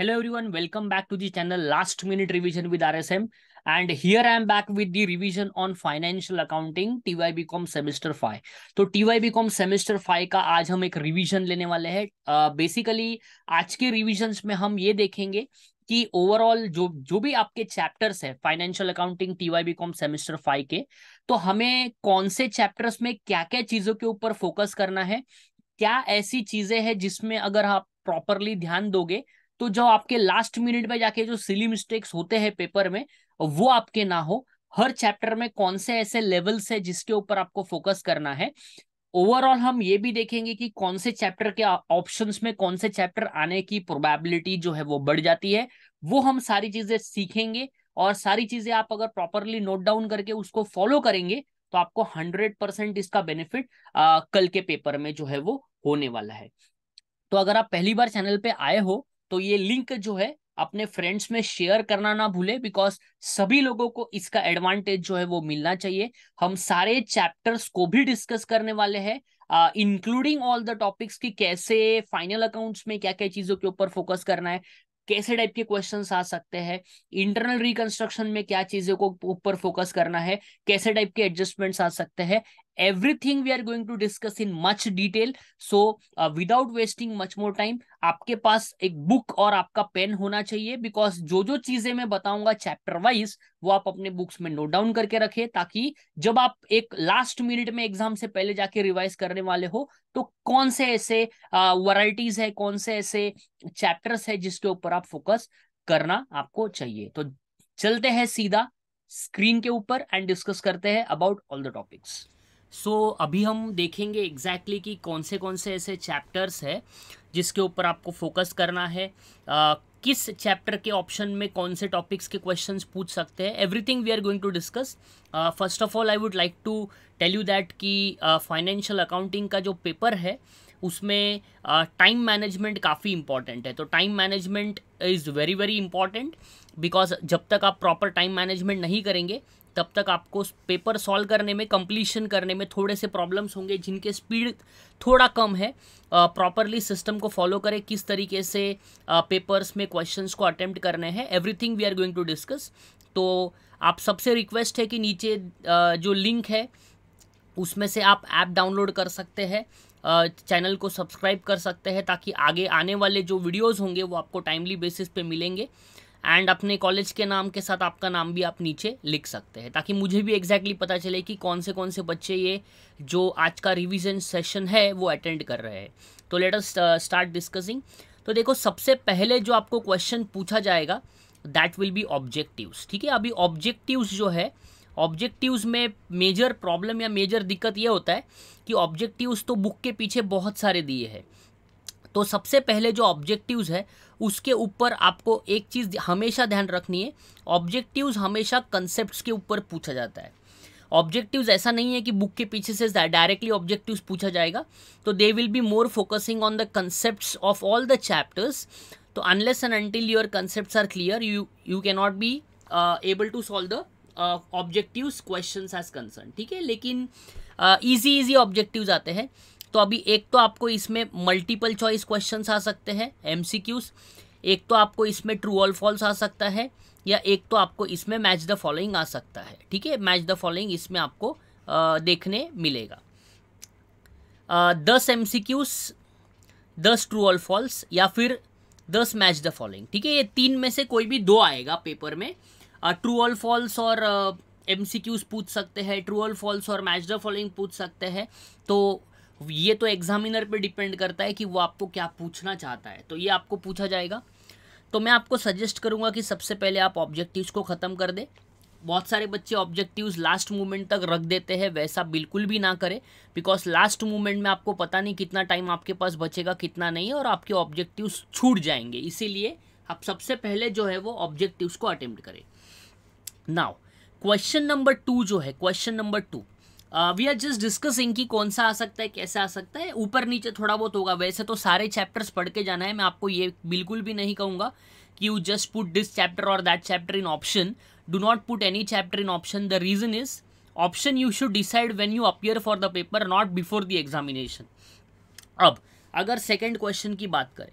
Hello everyone, welcome back to the channel Last Minute Revision with RSM and here I am back with the revision on financial accounting TY BCom semester 5. तो TY BCom semester 5 का आज हम एक revision लेने वाले हैं basically uh, आज के रिविजन में हम ये देखेंगे कि ओवरऑल जो जो भी आपके चैप्टर्स है financial accounting T Y B com semester five के तो हमें कौन से चैप्टर्स में क्या क्या चीजों के ऊपर फोकस करना है क्या ऐसी चीजें हैं जिसमें अगर आप प्रॉपरली ध्यान दोगे तो जो आपके लास्ट मिनट में जाके जो सिली मिस्टेक्स होते हैं पेपर में वो आपके ना हो हर चैप्टर में कौन से ऐसे लेवल्स है जिसके ऊपर आपको फोकस करना है ओवरऑल हम ये भी देखेंगे कि कौन से चैप्टर के ऑप्शंस में कौन से चैप्टर आने की प्रोबेबिलिटी जो है वो बढ़ जाती है वो हम सारी चीजें सीखेंगे और सारी चीजें आप अगर प्रॉपरली नोट डाउन करके उसको फॉलो करेंगे तो आपको 100 परसेंट इसका बेनिफिट कल के पेपर में जो है वो होने वाला है तो अगर आप पहली बार चैनल पे आए हो तो ये लिंक जो है अपने फ्रेंड्स में शेयर करना ना भूले बिकॉज सभी लोगों को इसका एडवांटेज जो है वो मिलना चाहिए हम सारे चैप्टर्स को भी डिस्कस करने वाले हैं इंक्लूडिंग ऑल द टॉपिक्स की कैसे फाइनल अकाउंट्स में क्या क्या चीजों के ऊपर फोकस करना है कैसे टाइप के क्वेश्चंस आ सकते हैं इंटरनल रिकंस्ट्रक्शन में क्या चीजों को ऊपर फोकस करना है कैसे टाइप के एडजस्टमेंट्स आ सकते हैं everything we are going to discuss in much detail so without wasting much more time आपके पास एक बुक और आपका पेन होना चाहिए बिकॉज जो जो चीजें मैं बताऊंगा चैप्टर वाइज वो आप अपने बुक्स में नोट डाउन करके रखें ताकि जब आप एक लास्ट मिनट में एग्जाम से पहले जाके रिवाइज करने वाले हो तो कौन से ऐसे वराइटीज है कौन से ऐसे चैप्टर्स है जिसके ऊपर आप फोकस करना आपको चाहिए तो चलते हैं सीधा स्क्रीन के ऊपर एंड डिस्कस करते हैं about all the topics so so, अभी हम देखेंगे एग्जैक्टली exactly कि कौन से कौन से ऐसे चैप्टर्स है जिसके ऊपर आपको फोकस करना है आ, किस चैप्टर के ऑप्शन में कौन से टॉपिक्स के क्वेश्चंस पूछ सकते हैं everything we are going to discuss first of all I would like to tell you that कि फाइनेंशियल uh, अकाउंटिंग का जो पेपर है उसमें टाइम मैनेजमेंट काफ़ी इंपॉर्टेंट है तो time management is very very important because जब तक आप प्रॉपर टाइम मैनेजमेंट नहीं करेंगे तब तक आपको पेपर सॉल्व करने में कंप्लीशन करने में थोड़े से प्रॉब्लम्स होंगे जिनके स्पीड थोड़ा कम है प्रॉपरली सिस्टम को फॉलो करें किस तरीके से पेपर्स में क्वेश्चंस को अटेम्प्ट करने हैं everything we are going to discuss तो आप सबसे रिक्वेस्ट है कि नीचे जो लिंक है उसमें से आप ऐप डाउनलोड कर सकते हैं चैनल को सब्सक्राइब कर सकते हैं ताकि आगे आने वाले जो वीडियोस होंगे वो आपको टाइमली बेसिस पे मिलेंगे एंड अपने कॉलेज के नाम के साथ आपका नाम भी आप नीचे लिख सकते हैं ताकि मुझे भी एग्जैक्टली exactly पता चले कि कौन से कौन से बच्चे ये जो आज का रिविजन सेशन है वो अटेंड कर रहे हैं तो लेट अस स्टार्ट डिस्कसिंग तो देखो सबसे पहले जो आपको क्वेश्चन पूछा जाएगा दैट विल बी ऑब्जेक्टिव्स ठीक है अभी ऑब्जेक्टिव्स जो है ऑब्जेक्टिव्स में मेजर प्रॉब्लम या मेजर दिक्कत ये होता है कि ऑब्जेक्टिव्स तो बुक के पीछे बहुत सारे दिए हैं तो सबसे पहले जो ऑब्जेक्टिव्स है उसके ऊपर आपको एक चीज़ हमेशा ध्यान रखनी है ऑब्जेक्टिव्स हमेशा कंसेप्ट के ऊपर पूछा जाता है ऑब्जेक्टिव्स ऐसा नहीं है कि बुक के पीछे से डायरेक्टली ऑब्जेक्टिव्स पूछा जाएगा तो they will be more focusing on the concept of all the chapters तो unless and until your concept are clear you you cannot be able to solve the objectives question as concern ठीक है लेकिन easy easy objective आते हैं तो अभी एक तो आपको इसमें मल्टीपल चॉइस क्वेश्चन आ सकते हैं एम एक तो आपको इसमें ट्रू ऑल फॉल्स आ सकता है या एक तो आपको इसमें मैच द फॉलोइंग आ सकता है ठीक है मैच द फॉलोइंग इसमें आपको आ, देखने मिलेगा दस एम दस ट्रू ऑल फॉल्स या फिर दस मैच द फॉलोइंग ठीक है ये तीन में से कोई भी दो आएगा पेपर में ट्रू ऑल फॉल्स और एम पूछ सकते हैं ट्रू ऑल फॉल्स और मैच द फॉलोइंग पूछ सकते हैं तो ये तो एग्जामिनर पे डिपेंड करता है कि वो आपको क्या पूछना चाहता है तो ये आपको पूछा जाएगा तो मैं आपको सजेस्ट करूंगा कि सबसे पहले आप ऑब्जेक्टिव्स को ख़त्म कर दें बहुत सारे बच्चे ऑब्जेक्टिव्स लास्ट मूवमेंट तक रख देते हैं वैसा बिल्कुल भी ना करें बिकॉज लास्ट मूवमेंट में आपको पता नहीं कितना टाइम आपके पास बचेगा कितना नहीं और आपके ऑब्जेक्टिव्स छूट जाएंगे इसीलिए आप सबसे पहले जो है वो ऑब्जेक्टिव्स को अटेम्प्ट करें नाउ क्वेश्चन नंबर टू जो है question number two we are just discussing कि कौन सा आ सकता है कैसे आ सकता है ऊपर नीचे थोड़ा बहुत होगा वैसे तो सारे चैप्टर्स पढ़ के जाना है मैं आपको ये बिल्कुल भी नहीं कहूँगा कि you just put this chapter और that chapter in option do not put any chapter in option the reason is option you should decide when you appear for the paper not before the examination अब अगर second question की बात करें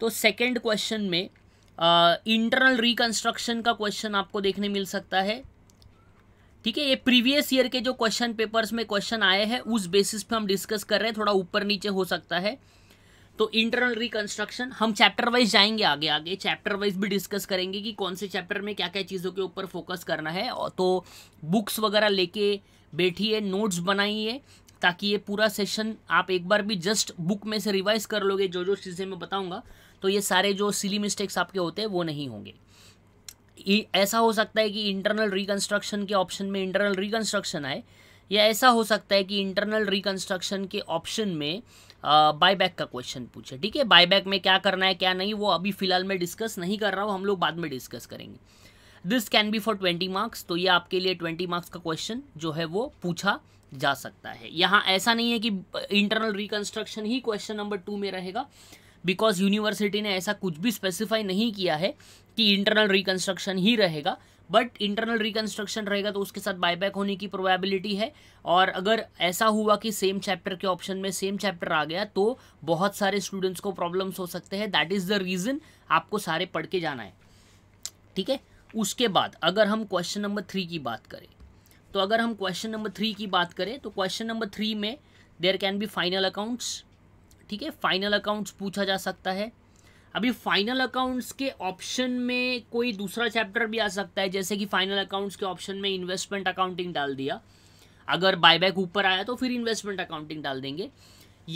तो second question में internal uh, reconstruction का question आपको देखने मिल सकता है ठीक है ये प्रीवियस ईयर के जो क्वेश्चन पेपर्स में क्वेश्चन आए हैं उस बेसिस पे हम डिस्कस कर रहे हैं थोड़ा ऊपर नीचे हो सकता है तो इंटरनल रिकंस्ट्रक्शन हम चैप्टर वाइज जाएंगे आगे आगे चैप्टर वाइज भी डिस्कस करेंगे कि कौन से चैप्टर में क्या क्या चीज़ों के ऊपर फोकस करना है तो बुक्स वगैरह लेके बैठिए नोट्स बनाइए ताकि ये पूरा सेशन आप एक बार भी जस्ट बुक में से रिवाइज कर लोगे जो जो चीज़ें मैं बताऊँगा तो ये सारे जो सिली मिस्टेक्स आपके होते हैं वो नहीं होंगे ऐसा हो सकता है कि इंटरनल रिकन्स्ट्रक्शन के ऑप्शन में इंटरनल रिकन्स्ट्रक्शन आए या ऐसा हो सकता है कि इंटरनल रिकन्स्ट्रक्शन के ऑप्शन में बायबैक का क्वेश्चन पूछे ठीक है बायबैक में क्या करना है क्या नहीं वो अभी फिलहाल मैं डिस्कस नहीं कर रहा हूँ हम लोग बाद में डिस्कस करेंगे this can be for twenty marks तो ये आपके लिए ट्वेंटी मार्क्स का क्वेश्चन जो है वो पूछा जा सकता है यहाँ ऐसा नहीं है कि इंटरनल रिकन्स्ट्रक्शन ही क्वेश्चन नंबर टू में रहेगा बिकॉज यूनिवर्सिटी ने ऐसा कुछ भी स्पेसिफाई नहीं किया है कि इंटरनल रिकन्स्ट्रक्शन ही रहेगा बट इंटरनल रिकन्स्ट्रक्शन रहेगा तो उसके साथ बायबैक होने की प्रोबेबिलिटी है और अगर ऐसा हुआ कि सेम चैप्टर के ऑप्शन में सेम चैप्टर आ गया तो बहुत सारे स्टूडेंट्स को प्रॉब्लम्स हो सकते हैं दैट इज़ द रीज़न आपको सारे पढ़ के जाना है ठीक है उसके बाद अगर हम क्वेश्चन नंबर थ्री की बात करें तो अगर हम क्वेश्चन नंबर थ्री की बात करें तो क्वेश्चन नंबर थ्री में there can be final accounts ठीक है फाइनल अकाउंट्स पूछा जा सकता है अभी फाइनल अकाउंट्स के ऑप्शन में कोई दूसरा चैप्टर भी आ सकता है जैसे कि फाइनल अकाउंट्स के ऑप्शन में इन्वेस्टमेंट अकाउंटिंग डाल दिया अगर बायबैक ऊपर आया तो फिर इन्वेस्टमेंट अकाउंटिंग डाल देंगे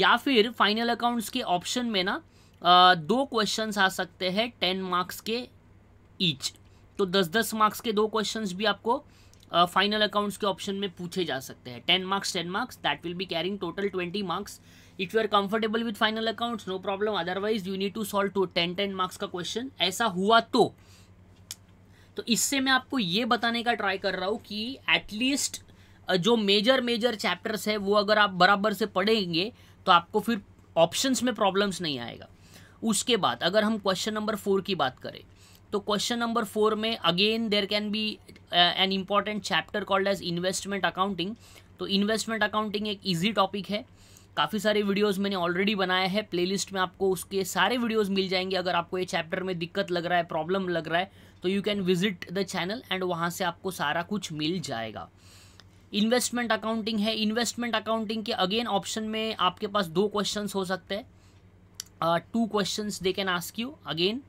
या फिर फाइनल अकाउंट्स के ऑप्शन में ना दो क्वेश्चन आ सकते हैं टेन मार्क्स के ईच तो दस दस मार्क्स के दो क्वेश्चन भी आपको फाइनल अकाउंट्स के ऑप्शन में पूछे जा सकते हैं ten marks ten marks that will be carrying total twenty marks if you are comfortable with final accounts no problem otherwise you need to solve two ten ten marks का question ऐसा हुआ तो तो इससे मैं आपको ये बताने का ट्राई कर रहा हूँ कि एटलीस्ट जो मेजर मेजर चैप्टर्स है वो अगर आप बराबर से पढ़ेंगे तो आपको फिर ऑप्शंस में प्रॉब्लम्स नहीं आएगा उसके बाद अगर हम क्वेश्चन नंबर फोर की बात करें तो क्वेश्चन नंबर फोर में again there can be an important chapter called as investment accounting तो इन्वेस्टमेंट अकाउंटिंग एक ईजी टॉपिक है काफ़ी सारे वीडियोस मैंने ऑलरेडी बनाए हैं प्लेलिस्ट में आपको उसके सारे वीडियोस मिल जाएंगे अगर आपको ये चैप्टर में दिक्कत लग रहा है प्रॉब्लम लग रहा है तो you can visit the channel and वहाँ से आपको सारा कुछ मिल जाएगा इन्वेस्टमेंट अकाउंटिंग है इन्वेस्टमेंट अकाउंटिंग के अगेन ऑप्शन में आपके पास दो क्वेश्चन हो सकते हैं two question they can ask you again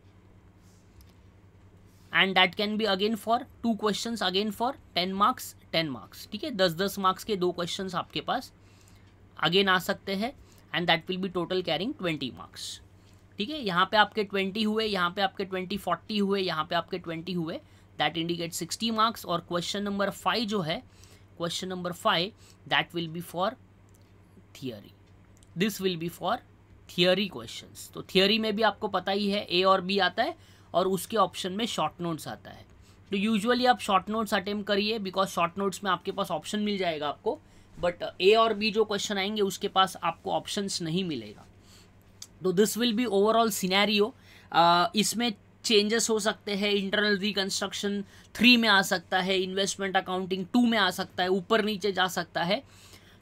and that can be again for two question again for ten marks ten marks ठीक है दस दस मार्क्स के दो क्वेश्चन आपके पास अगेन आ सकते हैं and that will be total carrying twenty marks ठीक है यहाँ पे आपके ट्वेंटी हुए यहाँ पे आपके ट्वेंटी फोर्टी हुए यहाँ पे आपके ट्वेंटी हुए दैट इंडिकेट सिक्सटी मार्क्स और क्वेश्चन नंबर फाइव जो है question number five that will be for theory this will be for theory question तो थियरी में भी आपको पता ही है ए और बी आता है और उसके ऑप्शन में शॉर्ट नोट्स आता है तो यूजुअली आप शॉर्ट नोट्स अटेम्प्ट करिए बिकॉज शॉर्ट नोट्स में आपके पास ऑप्शन मिल जाएगा आपको बट ए uh, और बी जो क्वेश्चन आएंगे उसके पास आपको ऑप्शंस नहीं मिलेगा तो this will be overall scenario इसमें चेंजेस हो सकते हैं इंटरनल रिकन्स्ट्रक्शन थ्री में आ सकता है इन्वेस्टमेंट अकाउंटिंग टू में आ सकता है ऊपर नीचे जा सकता है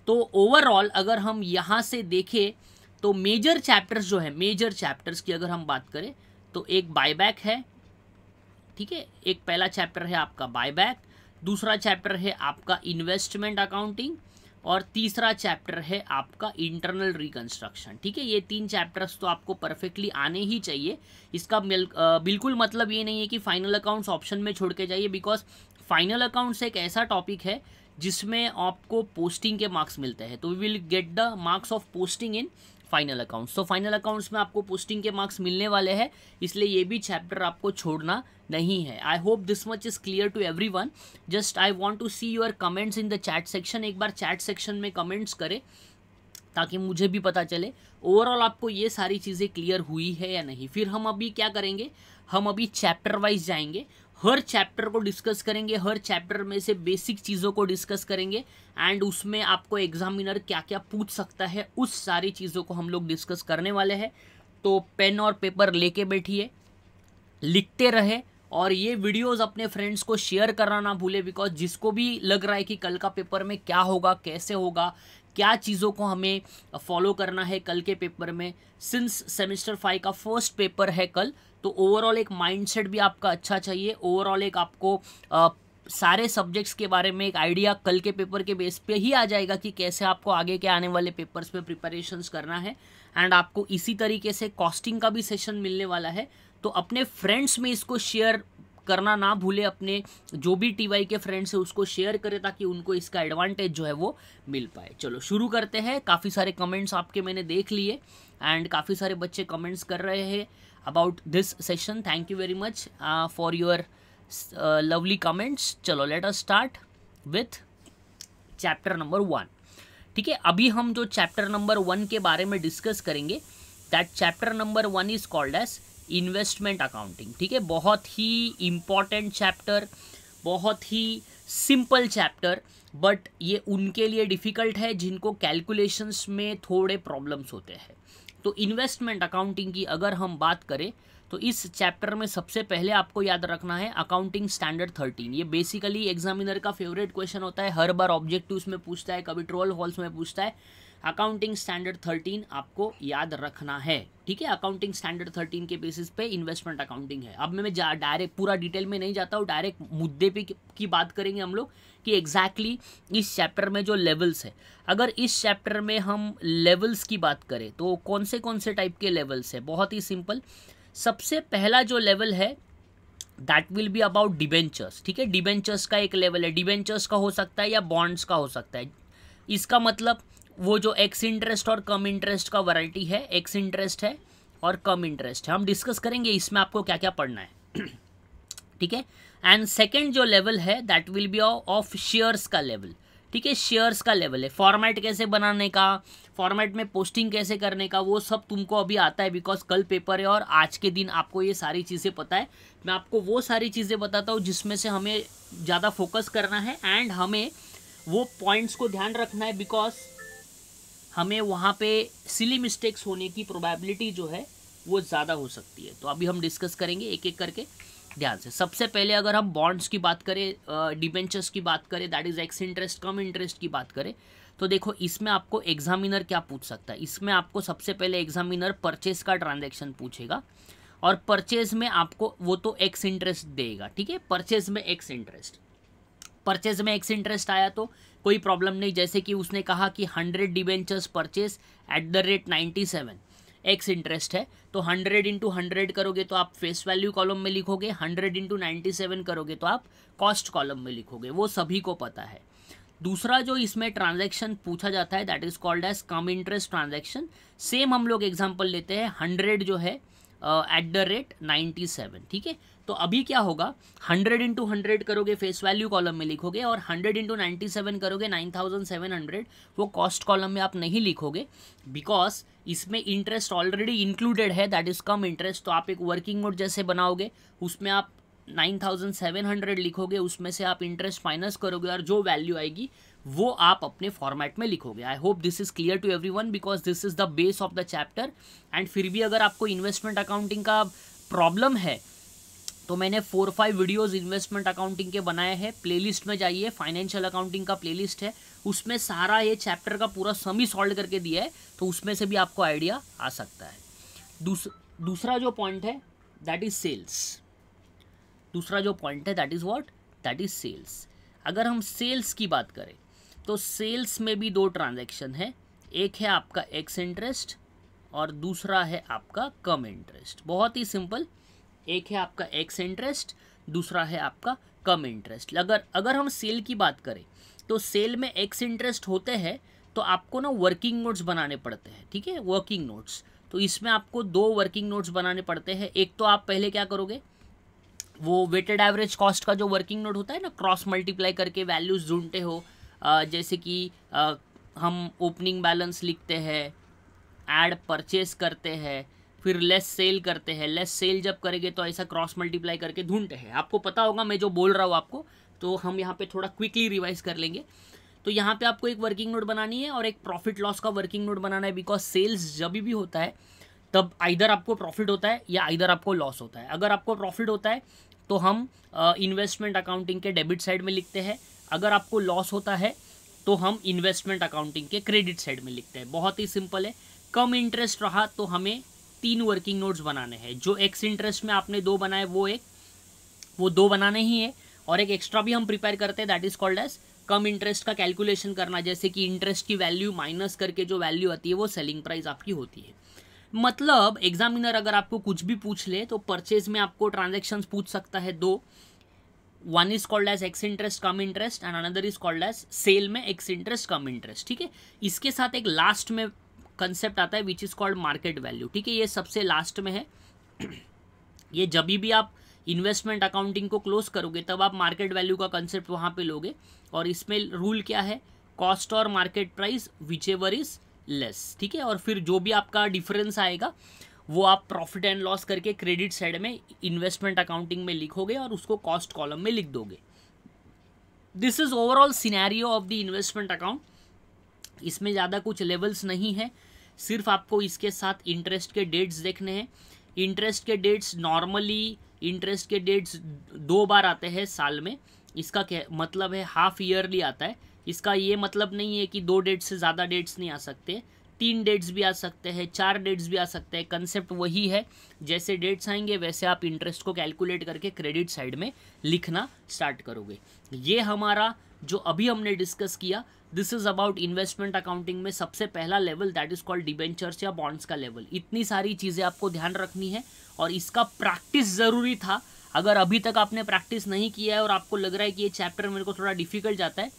तो ओवरऑल अगर हम यहाँ से देखें तो मेजर चैप्टर्स जो है मेजर चैप्टर्स की अगर हम बात करें तो एक बायबैक है ठीक है एक पहला चैप्टर है आपका बायबैक दूसरा चैप्टर है आपका इन्वेस्टमेंट अकाउंटिंग और तीसरा चैप्टर है आपका इंटरनल रिकन्स्ट्रक्शन ठीक है ये तीन चैप्टर्स तो आपको परफेक्टली आने ही चाहिए इसका बिल्कुल मतलब ये नहीं है कि फाइनल अकाउंट्स ऑप्शन में छोड़ के जाइए बिकॉज फाइनल अकाउंट्स एक ऐसा टॉपिक है जिसमें आपको पोस्टिंग के मार्क्स मिलते हैं तो we will get the marks of posting in final accounts तो फाइनल अकाउंट्स में आपको पोस्टिंग के मार्क्स मिलने वाले हैं इसलिए ये भी चैप्टर आपको छोड़ना नहीं है I hope this much is clear to everyone just I want to see your comments in the chat section एक बार चैट सेक्शन में कमेंट्स करें ताकि मुझे भी पता चले ओवरऑल आपको ये सारी चीज़ें क्लियर हुई है या नहीं फिर हम अभी क्या करेंगे हम अभी चैप्टर वाइज जाएंगे हर चैप्टर को डिस्कस करेंगे हर चैप्टर में से बेसिक चीज़ों को डिस्कस करेंगे एंड उसमें आपको एग्जामिनर क्या क्या पूछ सकता है उस सारी चीज़ों को हम लोग डिस्कस करने वाले हैं तो पेन और पेपर लेके बैठिए लिखते रहे और ये वीडियोस अपने फ्रेंड्स को शेयर करना ना भूले बिकॉज जिसको भी लग रहा है कि कल का पेपर में क्या होगा कैसे होगा क्या चीज़ों को हमें फॉलो करना है कल के पेपर में सिंस सेमेस्टर फाइव का फर्स्ट पेपर है कल तो ओवरऑल एक माइंडसेट भी आपका अच्छा चाहिए ओवरऑल एक आपको आ, सारे सब्जेक्ट्स के बारे में एक आइडिया कल के पेपर के बेस पे ही आ जाएगा कि कैसे आपको आगे के आने वाले पेपर्स पे प्रिपरेशंस करना है एंड आपको इसी तरीके से कॉस्टिंग का भी सेशन मिलने वाला है तो अपने फ्रेंड्स में इसको शेयर करना ना भूले अपने जो भी टीवाई के फ्रेंड्स है उसको शेयर करें ताकि उनको इसका एडवांटेज जो है वो मिल पाए चलो शुरू करते हैं काफ़ी सारे कमेंट्स आपके मैंने देख लिए एंड काफ़ी सारे बच्चे कमेंट्स कर रहे हैं about this session thank you very much for your lovely comments चलो let us start with chapter number one ठीक है अभी हम जो चैप्टर नंबर वन के बारे में डिस्कस करेंगे that chapter number one is called as investment accounting ठीक है बहुत ही इम्पॉर्टेंट चैप्टर बहुत ही सिंपल चैप्टर बट ये उनके लिए डिफ़िकल्ट है जिनको कैलकुलेशंस में थोड़े प्रॉब्लम्स होते हैं तो इन्वेस्टमेंट अकाउंटिंग की अगर हम बात करें तो इस चैप्टर में सबसे पहले आपको याद रखना है अकाउंटिंग स्टैंडर्ड थर्टीन ये बेसिकली एग्जामिनर का फेवरेट क्वेश्चन होता है हर बार ऑब्जेक्टिव्स में पूछता है कभी ट्रोल हॉल्स में पूछता है अकाउंटिंग स्टैंडर्ड थर्टीन आपको याद रखना है ठीक है अकाउंटिंग स्टैंडर्ड थर्टीन के बेसिस पे इन्वेस्टमेंट अकाउंटिंग है अब मैं डायरेक्ट पूरा डिटेल में नहीं जाता हूँ डायरेक्ट मुद्दे पे की बात करेंगे हम लोग कि एग्जैक्टली exactly इस चैप्टर में जो लेवल्स है अगर इस चैप्टर में हम लेवल्स की बात करें तो कौन से कौन से टाइप के लेवल्स है बहुत ही सिंपल सबसे पहला जो लेवल है that will be about debentures ठीक है डिबेंचर्स का एक लेवल है डिबेंचर्स का हो सकता है या बॉन्ड्स का हो सकता है इसका मतलब वो जो एक्स इंटरेस्ट और कम इंटरेस्ट का वैरायटी है एक्स इंटरेस्ट है और कम इंटरेस्ट है हम डिस्कस करेंगे इसमें आपको क्या क्या पढ़ना है ठीक है एंड सेकेंड जो लेवल है that will be of shares का लेवल ठीक है शेयर्स का लेवल है फॉर्मेट कैसे बनाने का फॉर्मेट में पोस्टिंग कैसे करने का वो सब तुमको अभी आता है बिकॉज कल पेपर है और आज के दिन आपको ये सारी चीज़ें पता है मैं आपको वो सारी चीज़ें बताता हूँ जिसमें से हमें ज़्यादा फोकस करना है एंड हमें वो पॉइंट्स को ध्यान रखना है बिकॉज हमें वहाँ पे सिली मिस्टेक्स होने की प्रोबेबिलिटी जो है वो ज़्यादा हो सकती है तो अभी हम डिस्कस करेंगे एक एक करके ध्यान से सबसे पहले अगर हम बॉन्ड्स की बात करें डिबेंचर्स की बात करें that is ex interest cum interest की बात करें तो देखो इसमें आपको एग्जामिनर क्या पूछ सकता है इसमें आपको सबसे पहले एग्जामिनर परचेज का ट्रांजेक्शन पूछेगा और परचेज में आपको वो तो एक्स इंटरेस्ट देगा ठीक है परचेज में एक्स इंटरेस्ट परचेज में एक्स इंटरेस्ट आया तो कोई प्रॉब्लम नहीं जैसे कि उसने कहा कि hundred debentures purchase at the rate ninety seven ex interest है तो हंड्रेड इंटू हंड्रेड करोगे तो आप फेस वैल्यू कॉलम में लिखोगे हंड्रेड इंटू नाइन्टी सेवन करोगे तो आप कॉस्ट कॉलम में लिखोगे वो सभी को पता है दूसरा जो इसमें ट्रांजेक्शन पूछा जाता है that is called as cum interest transaction same हम लोग एग्जाम्पल लेते हैं हंड्रेड जो है at the rate ninety seven ठीक है तो अभी क्या होगा हंड्रेड इंटू हंड्रेड करोगे फेस वैल्यू कॉलम में लिखोगे और हंड्रेड इंटू नाइन्टी सेवन करोगे नाइन थाउजेंड सेवन हंड्रेड वो कॉस्ट कॉलम में आप नहीं लिखोगे बिकॉज इसमें इंटरेस्ट ऑलरेडी इंक्लूडेड है दैट इज़ कम इंटरेस्ट तो आप एक वर्किंग नोट जैसे बनाओगे उसमें आप नाइन थाउजेंड सेवन हंड्रेड लिखोगे उसमें से आप इंटरेस्ट माइनस करोगे और जो वैल्यू आएगी वो आप अपने फॉर्मेट में लिखोगे I hope this is clear to everyone because this is the base of the chapter and फिर भी अगर आपको इन्वेस्टमेंट अकाउंटिंग का प्रॉब्लम है तो मैंने four five videos investment accounting के बनाए हैं प्लेलिस्ट में जाइए फाइनेंशियल अकाउंटिंग का प्लेलिस्ट है उसमें सारा ये चैप्टर का पूरा सम ही सॉल्व करके दिया है तो उसमें से भी आपको आइडिया आ सकता है दूस, दूसरा जो पॉइंट है दैट इज़ सेल्स दूसरा जो पॉइंट है that is what that is sales अगर हम सेल्स की बात करें तो सेल्स में भी दो ट्रांजेक्शन है एक है आपका एक्स इंटरेस्ट और दूसरा है आपका कम इंटरेस्ट बहुत ही सिंपल एक है आपका एक्स इंटरेस्ट दूसरा है आपका कम इंटरेस्ट अगर अगर हम सेल की बात करें तो सेल में एक्स इंटरेस्ट होते हैं तो आपको ना वर्किंग नोट्स बनाने पड़ते हैं ठीक है वर्किंग नोट्स तो इसमें आपको दो वर्किंग नोट्स बनाने पड़ते हैं एक तो आप पहले क्या करोगे वो वेटेड एवरेज कॉस्ट का जो वर्किंग नोट होता है ना क्रॉस मल्टीप्लाई करके वैल्यूज़ ढूंढते हो जैसे कि हम ओपनिंग बैलेंस लिखते हैं एड परचेस करते हैं फिर लेस सेल करते हैं लेस सेल जब करेंगे तो ऐसा क्रॉस मल्टीप्लाई करके ढूंढते हैं आपको पता होगा मैं जो बोल रहा हूँ आपको तो हम यहाँ पे थोड़ा क्विकली रिवाइज कर लेंगे तो यहाँ पे आपको एक वर्किंग नोट बनानी है और एक प्रॉफिट लॉस का वर्किंग नोट बनाना है बिकॉज सेल्स जब भी होता है तब आइधर आपको प्रॉफिट होता है या आइधर आपको लॉस होता है अगर आपको प्रॉफिट होता है तो हम इन्वेस्टमेंट अकाउंटिंग के डेबिट साइड में लिखते हैं अगर आपको लॉस होता है तो हम इन्वेस्टमेंट अकाउंटिंग के क्रेडिट साइड में लिखते हैं बहुत ही सिंपल है कम इंटरेस्ट रहा तो हमें तीन वर्किंग नोट्स बनाने हैं जो एक्स इंटरेस्ट में आपने दो बनाए वो एक वो दो बनाने ही है और एक एक्स्ट्रा भी हम प्रिपेयर करते हैं that is called as cum interest का कैलकुलेशन करना जैसे कि इंटरेस्ट की वैल्यू माइनस करके जो वैल्यू आती है वो सेलिंग प्राइस आपकी होती है मतलब एग्जामिनर अगर आपको कुछ भी पूछ ले तो परचेज में आपको ट्रांजेक्शन पूछ सकता है दो one is called as ex interest cum interest and another is called as sale में एक्स इंटरेस्ट कम इंटरेस्ट ठीक है इसके साथ एक लास्ट में कंसेप्ट आता है which is called market value ठीक है ये सबसे लास्ट में है ये जब भी आप इन्वेस्टमेंट अकाउंटिंग को क्लोज करोगे तब आप मार्केट वैल्यू का कंसेप्ट वहाँ पे लोगे और इसमें रूल क्या है कॉस्ट और market price whichever is less ठीक है और फिर जो भी आपका डिफरेंस आएगा वो आप प्रॉफिट एंड लॉस करके क्रेडिट साइड में इन्वेस्टमेंट अकाउंटिंग में लिखोगे और उसको कॉस्ट कॉलम में लिख दोगे this is overall scenario of the investment account इसमें ज़्यादा कुछ लेवल्स नहीं है सिर्फ आपको इसके साथ इंटरेस्ट के डेट्स देखने हैं इंटरेस्ट के डेट्स नॉर्मली इंटरेस्ट के डेट्स दो बार आते हैं साल में इसका क्या मतलब है हाफ ईयरली आता है इसका ये मतलब नहीं है कि दो डेट से ज़्यादा डेट्स नहीं आ सकते तीन डेट्स भी आ सकते हैं चार डेट्स भी आ सकते हैं कंसेप्ट वही है जैसे डेट्स आएंगे वैसे आप इंटरेस्ट को कैलकुलेट करके क्रेडिट साइड में लिखना स्टार्ट करोगे ये हमारा जो अभी हमने डिस्कस किया this is about investment accounting में सबसे पहला level that is called debentures या बॉन्ड्स का लेवल इतनी सारी चीज़ें आपको ध्यान रखनी है और इसका प्रैक्टिस ज़रूरी था अगर अभी तक आपने प्रैक्टिस नहीं किया है और आपको लग रहा है कि ये चैप्टर मेरे को थोड़ा डिफिकल्ट जाता है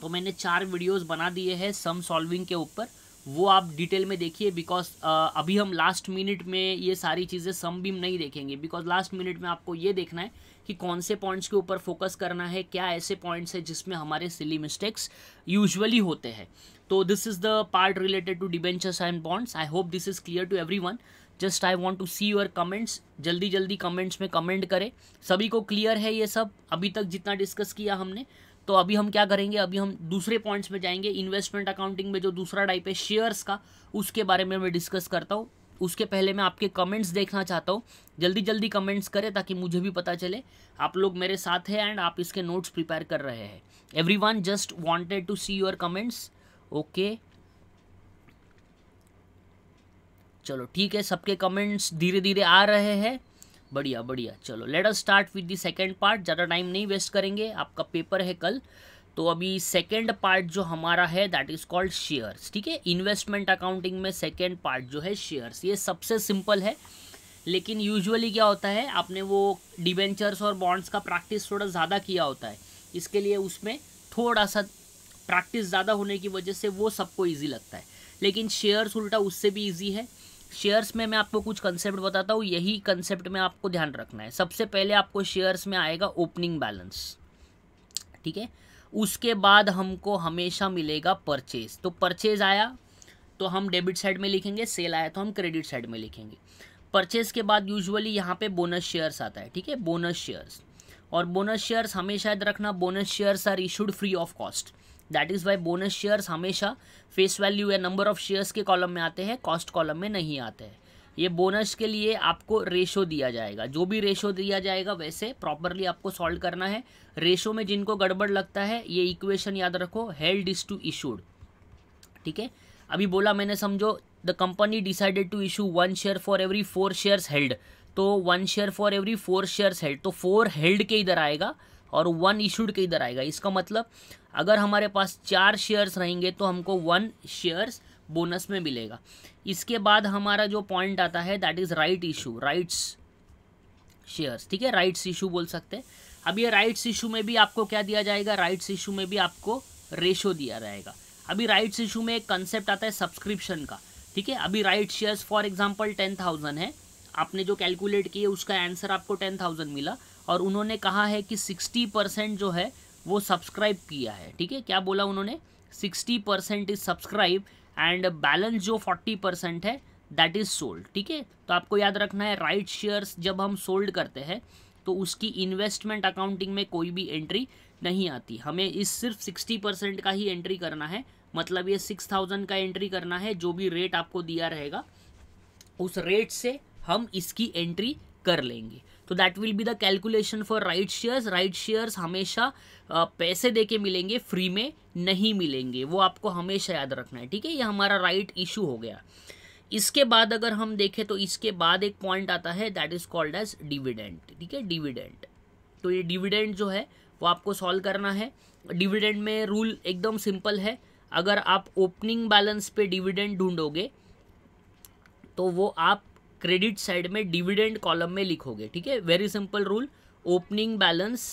तो मैंने चार वीडियोस बना दिए हैं सम सॉल्विंग के ऊपर वो आप डिटेल में देखिए बिकॉज अभी हम लास्ट मिनट में ये सारी चीज़ें सम भी नहीं देखेंगे बिकॉज लास्ट मिनट में आपको ये देखना है कि कौन से पॉइंट्स के ऊपर फोकस करना है क्या ऐसे पॉइंट्स हैं जिसमें हमारे सिली मिस्टेक्स यूजुअली होते हैं तो this is the part related to debentures and bonds I hope this is clear to everyone just I want to see your comments जल्दी जल्दी कमेंट्स में कमेंट करें सभी को क्लियर है ये सब अभी तक जितना डिस्कस किया हमने तो अभी हम क्या करेंगे अभी हम दूसरे पॉइंट्स में जाएंगे इन्वेस्टमेंट अकाउंटिंग में जो दूसरा टाइप है शेयर्स का उसके बारे में मैं डिस्कस करता हूँ उसके पहले मैं आपके कमेंट्स देखना चाहता हूँ जल्दी जल्दी कमेंट्स करें ताकि मुझे भी पता चले आप लोग मेरे साथ हैं एंड आप इसके नोट्स प्रिपेयर कर रहे हैं everyone just wanted to see your comments okay चलो ठीक है सबके कमेंट्स धीरे धीरे आ रहे हैं बढ़िया बढ़िया चलो let us start with the second part ज़्यादा टाइम नहीं वेस्ट करेंगे आपका पेपर है कल तो अभी सेकेंड पार्ट जो हमारा है दैट इज कॉल्ड शेयर्स ठीक है इन्वेस्टमेंट अकाउंटिंग में सेकेंड पार्ट जो है शेयर्स ये सबसे सिंपल है लेकिन यूजुअली क्या होता है आपने वो डिबेंचर्स और बॉन्ड्स का प्रैक्टिस थोड़ा ज़्यादा किया होता है इसके लिए उसमें थोड़ा सा प्रैक्टिस ज़्यादा होने की वजह से वो सबको ईजी लगता है लेकिन शेयर्स उल्टा उससे भी ईजी है शेयर्स में मैं आपको कुछ कंसेप्ट बताता हूँ यही कंसेप्ट में आपको ध्यान रखना है सबसे पहले आपको शेयर्स में आएगा ओपनिंग बैलेंस ठीक है उसके बाद हमको हमेशा मिलेगा परचेज तो परचेज आया तो हम डेबिट साइड में लिखेंगे सेल आया तो हम क्रेडिट साइड में लिखेंगे परचेज के बाद यूजुअली यहाँ पे बोनस शेयर्स आता है ठीक है बोनस शेयर्स और बोनस शेयर्स हमेशा याद रखना bonus shares are issued free of cost that is why bonus shares हमेशा फेस वैल्यू या नंबर ऑफ शेयर्स के कॉलम में आते हैं कॉस्ट कॉलम में नहीं आते हैं ये बोनस के लिए आपको रेशो दिया जाएगा जो भी रेशो दिया जाएगा वैसे प्रॉपरली आपको सॉल्व करना है रेशो में जिनको गड़बड़ लगता है ये इक्वेशन याद रखो हेल्ड इज टू इशूड ठीक है अभी बोला मैंने समझो the company decided to issue one share for every four shares held तो one share for every four shares held तो फोर हेल्ड के इधर आएगा और वन इशूड के इधर आएगा इसका मतलब अगर हमारे पास चार शेयर्स रहेंगे तो हमको वन शेयर्स बोनस में मिलेगा इसके बाद हमारा जो पॉइंट आता है that is right issue rights shares ठीक है राइट्स इशू बोल सकते हैं अब ये राइट्स इशू में भी आपको क्या दिया जाएगा राइट्स इशू में भी आपको रेशो दिया जाएगा अभी राइट्स इशू में एक कंसेप्ट आता है सब्सक्रिप्शन का ठीक है अभी right shares for example ten thousand है आपने जो कैलकुलेट किए उसका आंसर आपको टेन थाउजेंड मिला और उन्होंने कहा है कि सिक्सटी परसेंट जो है वो सब्सक्राइब किया है ठीक है क्या बोला उन्होंने sixty percent is subscribe and balance जो फोर्टी परसेंट है दैट इज़ सोल्ड ठीक है तो आपको याद रखना है राइट right शेयर्स जब हम सोल्ड करते हैं तो उसकी इन्वेस्टमेंट अकाउंटिंग में कोई भी एंट्री नहीं आती हमें इस सिर्फ सिक्सटी परसेंट का ही एंट्री करना है मतलब ये सिक्स थाउजेंड का एंट्री करना है जो भी रेट आपको दिया रहेगा उस रेट से हम इसकी एंट्री कर लेंगे तो that will be the calculation for right shares right shares हमेशा पैसे दे के मिलेंगे फ्री में नहीं मिलेंगे वो आपको हमेशा याद रखना है ठीक है ये हमारा राइट right इशू हो गया इसके बाद अगर हम देखें तो इसके बाद एक पॉइंट आता है that is called as dividend ठीक है डिविडेंट तो ये डिविडेंट जो है वो आपको सॉल्व करना है डिविडेंट में रूल एकदम सिंपल है अगर आप ओपनिंग बैलेंस पे डिविडेंट ढूंढोगे तो वो आप क्रेडिट साइड में डिविडेंड कॉलम में लिखोगे ठीक है very simple rule opening balance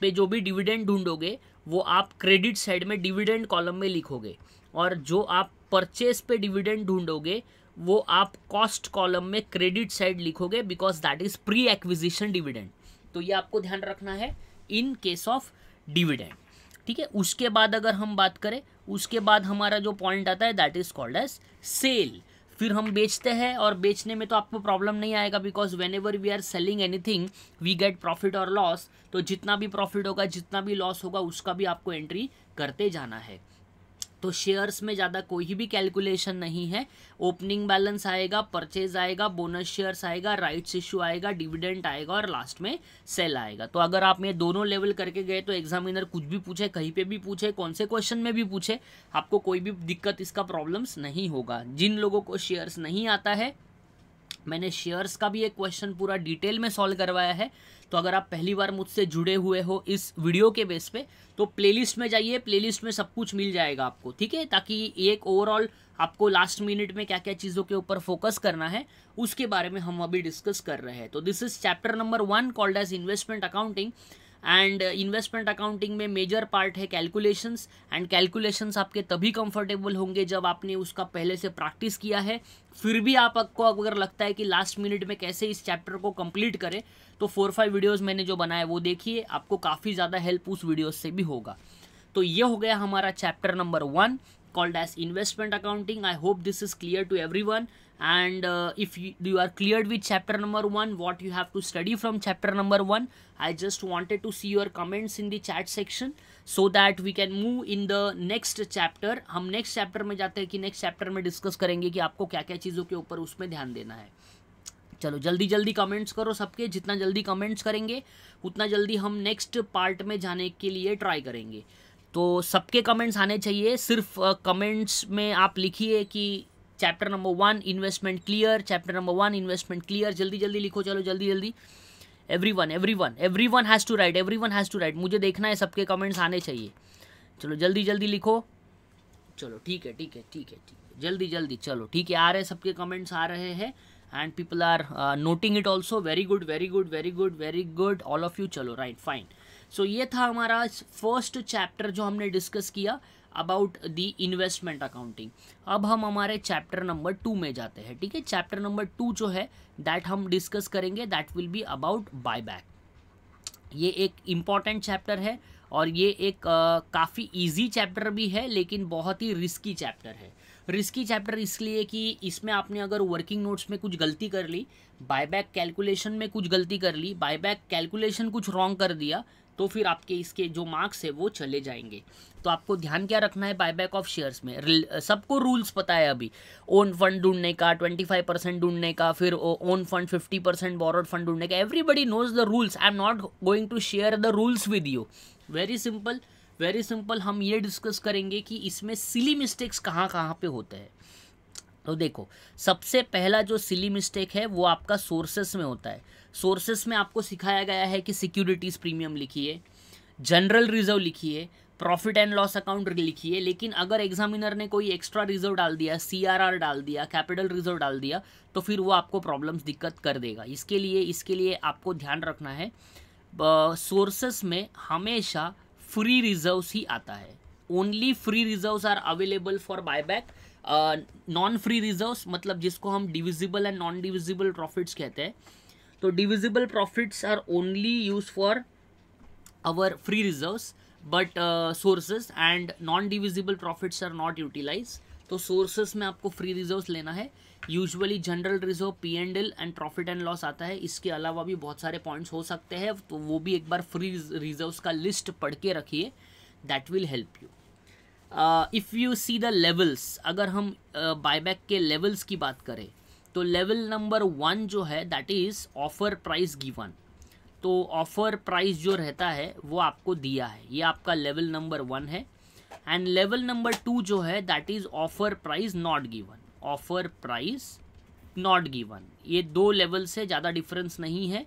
पे जो भी डिविडेंड ढूंढोगे वो आप क्रेडिट साइड में डिविडेंड कॉलम में लिखोगे और जो आप परचेस पे डिविडेंड ढूंढोगे वो आप कॉस्ट कॉलम में क्रेडिट साइड लिखोगे because that is pre acquisition dividend तो ये आपको ध्यान रखना है इन केस ऑफ डिविडेंड ठीक है उसके बाद अगर हम बात करें उसके बाद हमारा जो पॉइंट आता है that is called as sale फिर हम बेचते हैं और बेचने में तो आपको प्रॉब्लम नहीं आएगा because whenever we are selling anything we get profit और लॉस तो जितना भी प्रॉफिट होगा जितना भी लॉस होगा उसका भी आपको एंट्री करते जाना है तो शेयर्स में ज़्यादा कोई भी कैलकुलेशन नहीं है ओपनिंग बैलेंस आएगा परचेज आएगा बोनस शेयर्स आएगा राइट्स इश्यू आएगा डिविडेंट आएगा और लास्ट में सेल आएगा तो अगर आप ये दोनों लेवल करके गए तो एग्जामिनर कुछ भी पूछे कहीं पे भी पूछे कौन से क्वेश्चन में भी पूछे आपको कोई भी दिक्कत इसका प्रॉब्लम्स नहीं होगा जिन लोगों को शेयर्स नहीं आता है मैंने शेयर्स का भी एक क्वेश्चन पूरा डिटेल में सॉल्व करवाया है तो अगर आप पहली बार मुझसे जुड़े हुए हो इस वीडियो के बेस पे तो प्लेलिस्ट में जाइए प्लेलिस्ट में सब कुछ मिल जाएगा आपको ठीक है ताकि एक ओवरऑल आपको लास्ट मिनट में क्या क्या चीज़ों के ऊपर फोकस करना है उसके बारे में हम अभी डिस्कस कर रहे हैं तो this is chapter number one called as investment accounting and investment accounting में मेजर पार्ट है कैलकुलेशंस एंड कैलकुलेशंस आपके तभी कंफर्टेबल होंगे जब आपने उसका पहले से प्रैक्टिस किया है फिर भी आपको अगर लगता है कि लास्ट मिनट में कैसे इस चैप्टर को कंप्लीट करें तो फोर फाइव वीडियोज़ मैंने जो बनाए वो देखिए आपको काफ़ी ज़्यादा हेल्प उस वीडियोज़ से भी होगा तो ये हो गया हमारा chapter number one called as investment accounting I hope this is clear to every and uh, if you, you are cleared with chapter number 1 what you have to study from chapter number I just wanted to see your comments in the chat section so that we can move in the next chapter. हम next chapter में जाते हैं कि next chapter में discuss करेंगे कि आपको क्या क्या चीज़ों के ऊपर उसमें ध्यान देना है चलो जल्दी जल्दी कमेंट्स करो सबके जितना जल्दी कमेंट्स करेंगे उतना जल्दी हम नेक्स्ट पार्ट में जाने के लिए ट्राई करेंगे तो सबके कमेंट्स आने चाहिए सिर्फ कमेंट्स में आप लिखिए कि chapter number one investment clear chapter number one investment clear जल्दी जल्दी लिखो चलो जल्दी जल्दी everyone everyone everyone has to write everyone has to write मुझे देखना है सबके कमेंट्स आने चाहिए चलो जल्दी जल्दी लिखो चलो ठीक है ठीक है ठीक है ठीक है जल्दी जल्दी चलो ठीक है आ रहे सबके कमेंट्स आ रहे हैं and people are noting it also very good very good very good very good all of you चलो राइट फाइन सो ये था हमारा फर्स्ट चैप्टर जो हमने डिस्कस किया अबाउट दी इन्वेस्टमेंट अकाउंटिंग अब हम हमारे चैप्टर नंबर टू में जाते हैं ठीक है चैप्टर नंबर टू जो है दैट हम डिस्कस करेंगे that will be about buyback ये एक इम्पॉर्टेंट चैप्टर है और ये एक काफ़ी इजी चैप्टर भी है लेकिन बहुत ही रिस्की चैप्टर है रिस्की चैप्टर इसलिए कि इसमें आपने अगर वर्किंग नोट्स में कुछ गलती कर ली बायबैक कैलकुलेशन में कुछ गलती कर ली बायबैक कैलकुलेशन कुछ रॉन्ग कर दिया तो फिर आपके इसके जो मार्क्स है वो चले जाएंगे तो आपको ध्यान क्या रखना है बायबैक ऑफ शेयर्स में सबको रूल्स पता है अभी ओन फंड ढूंढने का ट्वेंटी फाइव परसेंट ढूंढने का फिर own fund fifty percent borrowed fund ढूंढने का everybody knows the rules I am not going to share the rules with you very simple very simple हम ये डिस्कस करेंगे कि इसमें सिली मिस्टेक्स कहाँ कहाँ पे होते हैं तो देखो सबसे पहला जो सिली मिस्टेक है वो आपका सोर्सेस में होता है सोर्सेस में आपको सिखाया गया है कि सिक्योरिटीज़ प्रीमियम लिखिए जनरल रिजर्व लिखिए प्रॉफिट एंड लॉस अकाउंट लिखिए लेकिन अगर एग्जामिनर ने कोई एक्स्ट्रा रिजर्व डाल दिया सीआरआर डाल दिया कैपिटल रिजर्व डाल दिया तो फिर वो आपको प्रॉब्लम्स दिक्कत कर देगा इसके लिए इसके लिए आपको ध्यान रखना है सोर्सेस uh, में हमेशा फ्री रिजर्व्स ही आता है only free reserves are available for buyback non free reserves मतलब जिसको हम divisible and non divisible profits कहते हैं तो divisible profits are only use for our free reserve but sources and non divisible profits are not utilise तो sources में आपको free reserve लेना है usually general reserve P and L and profit and loss आता है इसके अलावा भी बहुत सारे पॉइंट्स हो सकते हैं तो वो भी एक बार फ्री रिजर्व का लिस्ट पढ़ के रखिए that will help you if you see the levels अगर हम बायबैक uh, के लेवल्स की बात करें तो लेवल नंबर वन जो है that is offer price given तो ऑफ़र प्राइस जो रहता है वो आपको दिया है ये आपका लेवल नंबर वन है एंड लेवल नंबर टू जो है that is offer price not given offer price not given ये दो लेवल से ज़्यादा डिफरेंस नहीं है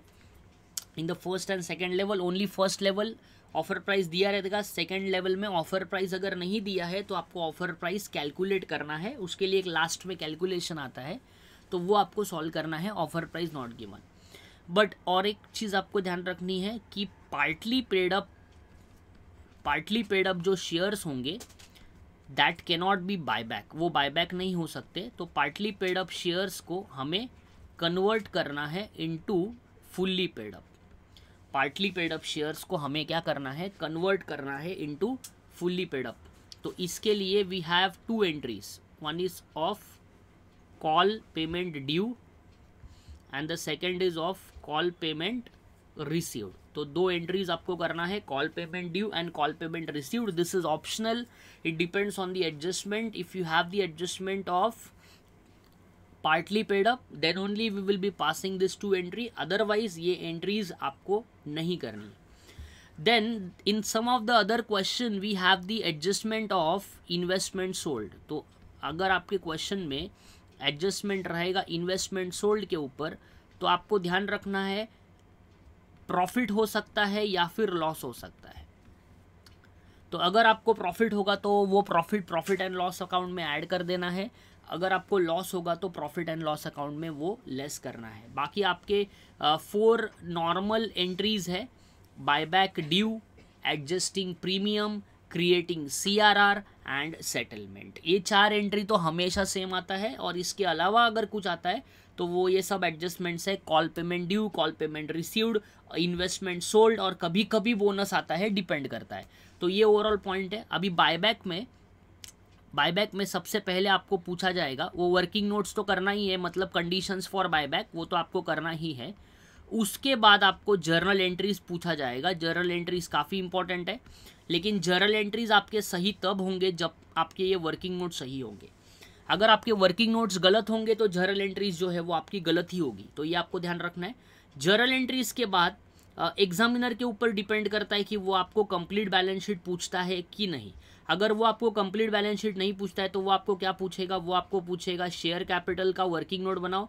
in the first and second level only first level offer price दिया रहेगा सेकेंड लेवल में ऑफर प्राइस अगर नहीं दिया है तो आपको ऑफर प्राइस कैलकुलेट करना है उसके लिए एक लास्ट में कैलकुलेशन आता है तो वो आपको सॉल्व करना है offer price not given but और एक चीज़ आपको ध्यान रखनी है कि partly paid up partly paid up जो शेयर्स होंगे that can not be buy back वो बाय बैक नहीं हो सकते तो पार्टली पेड अप शेयर्स को हमें कन्वर्ट करना है into fully paid up partly paid up shares को हमें क्या करना है कन्वर्ट करना है इनटू फुल्ली पेड अप तो इसके लिए we have two entries one is of call payment due and the second is of call payment received तो दो एंट्रीज आपको करना है call payment due and call payment received this is optional it depends on the adjustment if you have the adjustment of partly paid up then only we will be passing this two entry otherwise ये entries आपको नहीं करनी then in some of the other question we have the adjustment of investment sold तो अगर आपके question में adjustment रहेगा investment sold के ऊपर तो आपको ध्यान रखना है प्रॉफिट हो सकता है या फिर लॉस हो सकता है तो अगर आपको प्रॉफिट होगा तो वो profit profit and loss account में ऐड कर देना है अगर आपको लॉस होगा तो प्रॉफिट एंड लॉस अकाउंट में वो लेस करना है बाकी आपके फोर नॉर्मल एंट्रीज़ है buyback due adjusting premium creating C R R and settlement ये चार एंट्री तो हमेशा सेम आता है और इसके अलावा अगर कुछ आता है तो वो ये सब एडजस्टमेंट्स है call payment due call payment received investment sold और कभी कभी बोनस आता है डिपेंड करता है तो ये ओवरऑल पॉइंट है अभी बायबैक में बायबैक में सबसे पहले आपको पूछा जाएगा वो वर्किंग नोट्स तो करना ही है मतलब कंडीशंस फॉर बायबैक वो तो आपको करना ही है उसके बाद आपको जर्नल एंट्रीज पूछा जाएगा जर्नल एंट्रीज काफ़ी इंपॉर्टेंट है लेकिन जर्नल एंट्रीज आपके सही तब होंगे जब आपके ये वर्किंग नोट सही होंगे अगर आपके वर्किंग नोट्स गलत होंगे तो जर्नल एंट्रीज जो है वो आपकी गलत ही होगी तो ये आपको ध्यान रखना है जर्नल एंट्रीज के बाद एग्जामिनर के ऊपर डिपेंड करता है कि वो आपको कंप्लीट बैलेंस शीट पूछता है कि नहीं अगर वो आपको कंप्लीट बैलेंस शीट नहीं पूछता है तो वो आपको क्या पूछेगा वो आपको पूछेगा शेयर कैपिटल का वर्किंग नोट बनाओ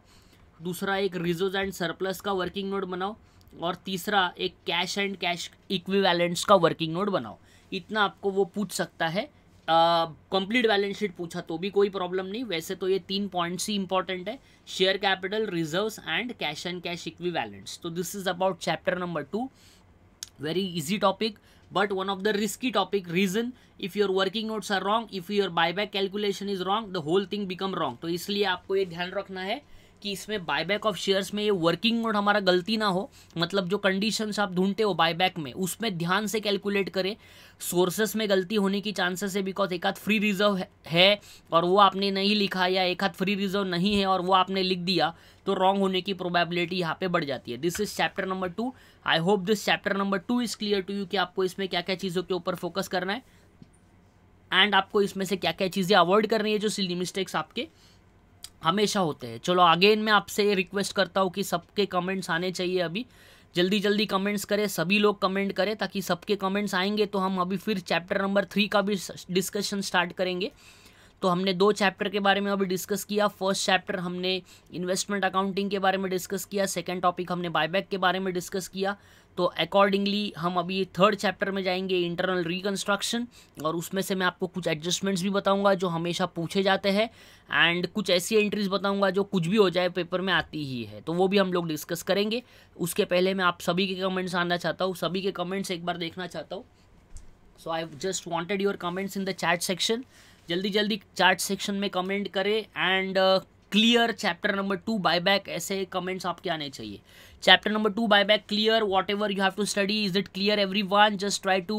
दूसरा एक रिजर्व एंड सरप्लस का वर्किंग नोट बनाओ और तीसरा एक कैश एंड कैश इक्वी का वर्किंग नोट बनाओ इतना आपको वो पूछ सकता है कंप्लीट बैलेंस शीट पूछा तो भी कोई प्रॉब्लम नहीं वैसे तो ये तीन पॉइंट्स ही इंपॉर्टेंट है share capital reserves and cash and cash equi balance तो this is about chapter number two very easy topic but one of the risky topic reason if your working notes are wrong if your buy back calculation is wrong the whole thing become wrong तो इसलिए आपको ये ध्यान रखना है कि इसमें buyback of shares में ये वर्किंग नोट हमारा गलती ना हो मतलब जो कंडीशंस आप ढूंढते हो बायबैक में उसमें ध्यान से कैलकुलेट करें सोर्सेस में गलती होने की चांसेस है बिकॉज एक हाथ फ्री रिजर्व है और वो आपने नहीं लिखा या एक हाथ फ्री रिजर्व नहीं है और वो आपने लिख दिया तो रॉन्ग होने की प्रोबेबिलिटी यहाँ पे बढ़ जाती है this is chapter number two I hope this chapter number two is clear to you कि आपको इसमें क्या क्या चीज़ों के ऊपर फोकस करना है एंड आपको इसमें से क्या क्या चीज़ें अवॉइड करनी है जो सिली मिस्टेक्स आपके हमेशा होते हैं चलो अगेन मैं आपसे ये रिक्वेस्ट करता हूँ कि सबके कमेंट्स आने चाहिए अभी जल्दी जल्दी कमेंट्स करें सभी लोग कमेंट करें ताकि सबके कमेंट्स आएंगे तो हम अभी फिर चैप्टर नंबर थ्री का भी डिस्कशन स्टार्ट करेंगे तो हमने दो चैप्टर के बारे में अभी डिस्कस किया फर्स्ट चैप्टर हमने इन्वेस्टमेंट अकाउंटिंग के बारे में डिस्कस किया सेकेंड टॉपिक हमने बायबैक के बारे में डिस्कस किया तो अकॉर्डिंगली हम अभी थर्ड चैप्टर में जाएंगे इंटरनल रिकन्स्ट्रक्शन और उसमें से मैं आपको कुछ एडजस्टमेंट्स भी बताऊंगा जो हमेशा पूछे जाते हैं एंड कुछ ऐसी एंट्रीज बताऊंगा जो कुछ भी हो जाए पेपर में आती ही है तो वो भी हम लोग डिस्कस करेंगे उसके पहले मैं आप सभी के कमेंट्स आना चाहता हूँ सभी के कमेंट्स एक बार देखना चाहता हूँ so I just wanted your comments in the chat section जल्दी जल्दी चैट सेक्शन में कमेंट करें and clear chapter number two buy back ऐसे कमेंट्स आपके आने चाहिए chapter number two buy back clear whatever you have to study is it clear everyone just try to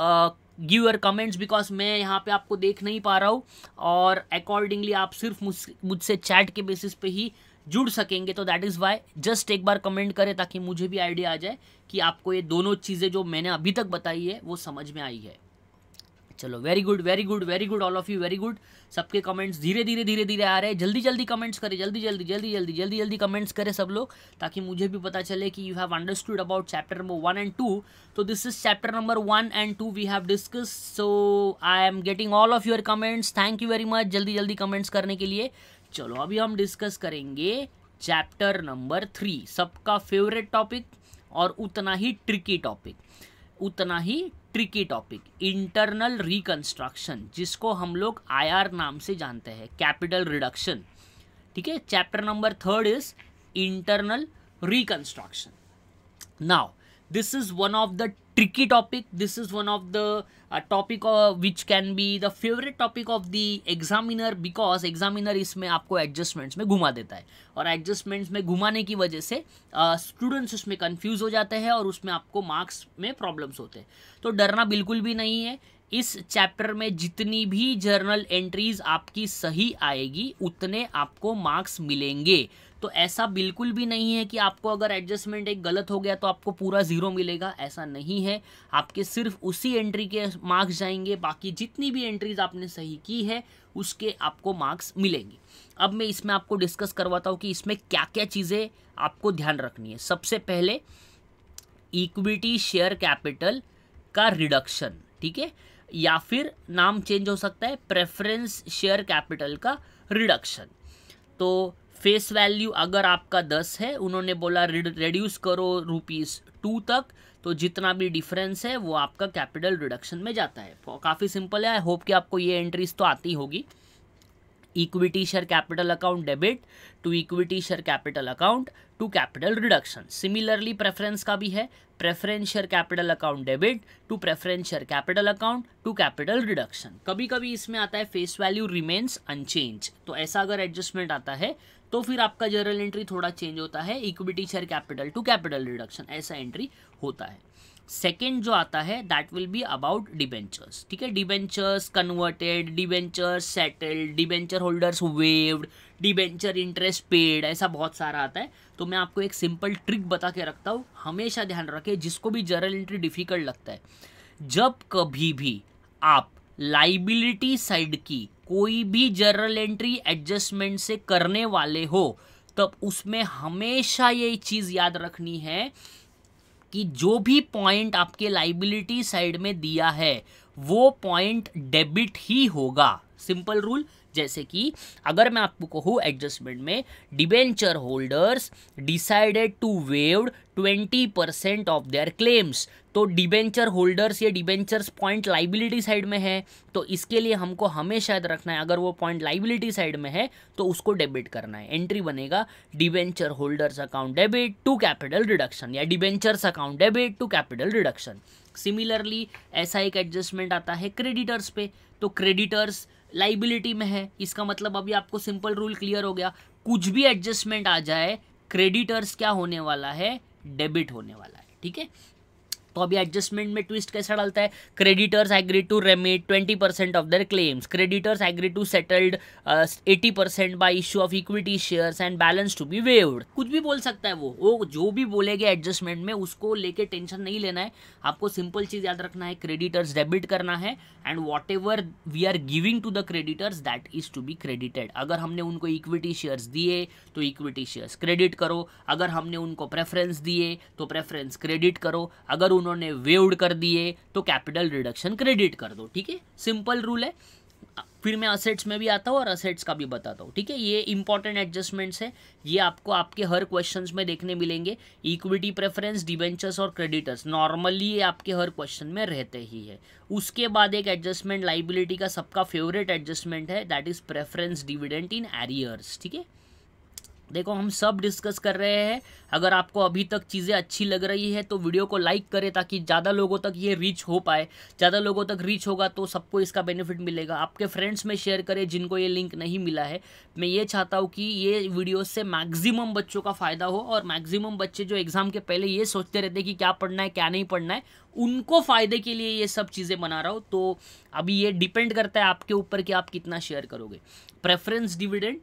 give your comments because मैं यहाँ पे आपको देख नहीं पा रहा हूँ और अकॉर्डिंगली आप सिर्फ मुझसे चैट के बेसिस पे ही जुड़ सकेंगे तो दैट इज़ वाई जस्ट एक बार कमेंट करें ताकि मुझे भी आइडिया आ जाए कि आपको ये दोनों चीज़ें जो मैंने अभी तक बताई है वो समझ में आई है चलो very good very good very good all of you very good सबके कमेंट्स धीरे धीरे धीरे धीरे आ रहे हैं जल्दी जल्दी कमेंट्स करें जल्दी जल्दी जल्दी जल्दी जल्दी जल्दी कमेंट्स करें सब लोग ताकि मुझे भी पता चले कि you have understood about chapter number one and two तो this is chapter number one and two we have discuss so I am getting all of your comments thank you very much जल्दी जल्दी comments करने के लिए चलो अभी हम discuss करेंगे चैप्टर नंबर थ्री सबका फेवरेट टॉपिक और उतना ही ट्रिकी टॉपिक उतना ही ट्रिकी टॉपिक इंटरनल रिकन्स्ट्रक्शन जिसको हम लोग आईआर नाम से जानते हैं कैपिटल रिडक्शन ठीक है chapter number third is internal reconstruction now this is one of the tricky topic this is one of the topic which can be the favourite topic of the examiner because examiner इसमें आपको adjustments में घुमा देता है और adjustments में घुमाने की वजह से स्टूडेंट्स uh, उसमें कन्फ्यूज हो जाते हैं और उसमें आपको मार्क्स में प्रॉब्लम्स होते हैं तो डरना बिल्कुल भी नहीं है इस चैप्टर में जितनी भी जर्नल एंट्रीज आपकी सही आएगी उतने आपको मार्क्स मिलेंगे तो ऐसा बिल्कुल भी नहीं है कि आपको अगर एडजस्टमेंट एक गलत हो गया तो आपको पूरा ज़ीरो मिलेगा ऐसा नहीं है आपके सिर्फ उसी एंट्री के मार्क्स जाएंगे बाकी जितनी भी एंट्रीज आपने सही की है उसके आपको मार्क्स मिलेंगे अब मैं इसमें आपको डिस्कस करवाता हूँ कि इसमें क्या क्या चीज़ें आपको ध्यान रखनी है सबसे पहले इक्विटी शेयर कैपिटल का रिडक्शन ठीक है या फिर नाम चेंज हो सकता है प्रेफरेंस शेयर कैपिटल का रिडक्शन तो फेस वैल्यू अगर आपका दस है उन्होंने बोला रिड्यूस करो रुपीस टू तक तो जितना भी डिफरेंस है वो आपका कैपिटल रिडक्शन में जाता है तो काफ़ी सिंपल है आई होप कि आपको ये एंट्रीज तो आती होगी equity share capital account debit to equity share capital account to capital reduction similarly preference का भी है preferential capital account debit to preferential capital account to capital reduction कभी कभी इसमें आता है फेस वैल्यू रिमेन्स अनचेंज तो ऐसा अगर एडजस्टमेंट आता है तो फिर आपका जनरल एंट्री थोड़ा चेंज होता है equity share capital to capital reduction ऐसा एंट्री होता है सेकेंड जो आता है that will be about debentures ठीक है debentures converted debentures settled debenture holders waived debenture interest paid ऐसा बहुत सारा आता है तो मैं आपको एक सिंपल ट्रिक बता के रखता हूँ हमेशा ध्यान रखें जिसको भी जर्नल एंट्री डिफ़िकल्ट लगता है जब कभी भी आप लाइबिलिटी साइड की कोई भी जर्नल एंट्री एडजस्टमेंट से करने वाले हो तब उसमें हमेशा ये चीज़ याद रखनी है कि जो भी पॉइंट आपके लाइबिलिटी साइड में दिया है वो पॉइंट डेबिट ही होगा सिंपल रूल जैसे कि अगर मैं आपको कहूँ एडजस्टमेंट में debenture holders decided to waived twenty percent of their claims तो डिबेंचर होल्डर्स या डिबेंचर्स पॉइंट लाइबिलिटी साइड में है तो इसके लिए हमको हमेशा याद रखना है अगर वो पॉइंट लाइबिलिटी साइड में है तो उसको डेबिट करना है एंट्री बनेगा debenture holders account debit to capital reduction या debentures account debit to capital reduction similarly ऐसा एक एडजस्टमेंट आता है क्रेडिटर्स पे तो क्रेडिटर्स लाइबिलिटी में है है इसका मतलब अभी आपको सिंपल रूल क्लियर हो गया कुछ भी एडजस्टमेंट आ जाए क्रेडिटर्स क्या होने वाला है डेबिट होने वाला है ठीक है तो अभी एडजस्टमेंट में ट्विस्ट कैसा डालता है creditors agree to remit twenty percent of their claims creditors agree to settled eighty percent by issue of equity shares and balance to be waived कुछ भी बोल सकता है वो वो जो भी बोलेगा एडजस्टमेंट में उसको लेके टेंशन नहीं लेना है आपको सिंपल चीज़ याद रखना है क्रेडिटर्स डेबिट करना है and whatever we are giving to the creditors that is to be credited अगर हमने उनको इक्विटी शेयर्स दिए तो इक्विटी शेयर्स क्रेडिट करो अगर हमने उनको प्रेफरेंस दिए तो प्रेफरेंस क्रेडिट करो अगर उन्होंने वेवड कर दिए तो कैपिटल रिडक्शन क्रेडिट कर दो ठीक है सिंपल रूल है फिर मैं असेट्स में भी आता हूँ और असेट्स का भी बताता हूँ ठीक है ये इंपॉर्टेंट एडजस्टमेंट्स है ये आपको आपके हर क्वेश्चंस में देखने मिलेंगे इक्विटी प्रेफरेंस डिवेंचर्स और क्रेडिटर्स नॉर्मली ये आपके हर क्वेश्चन में रहते ही है उसके बाद एक एडजस्टमेंट लाइबिलिटी का सबका फेवरेट एडजस्टमेंट है that is preference dividend in arrears ठीक है देखो हम सब डिस्कस कर रहे हैं अगर आपको अभी तक चीज़ें अच्छी लग रही है तो वीडियो को लाइक करें ताकि ज़्यादा लोगों तक ये रीच हो पाए ज़्यादा लोगों तक रीच होगा तो सबको इसका बेनिफिट मिलेगा आपके फ्रेंड्स में शेयर करें जिनको ये लिंक नहीं मिला है मैं ये चाहता हूँ कि ये वीडियो से मैक्सिमम बच्चों का फ़ायदा हो और मैक्सिमम बच्चे जो एग्ज़ाम के पहले ये सोचते रहते कि क्या पढ़ना है क्या नहीं पढ़ना है उनको फ़ायदे के लिए ये सब चीज़ें बना रहा हूँ तो अभी ये डिपेंड करता है आपके ऊपर कि आप कितना शेयर करोगे प्रेफरेंस डिविडेंड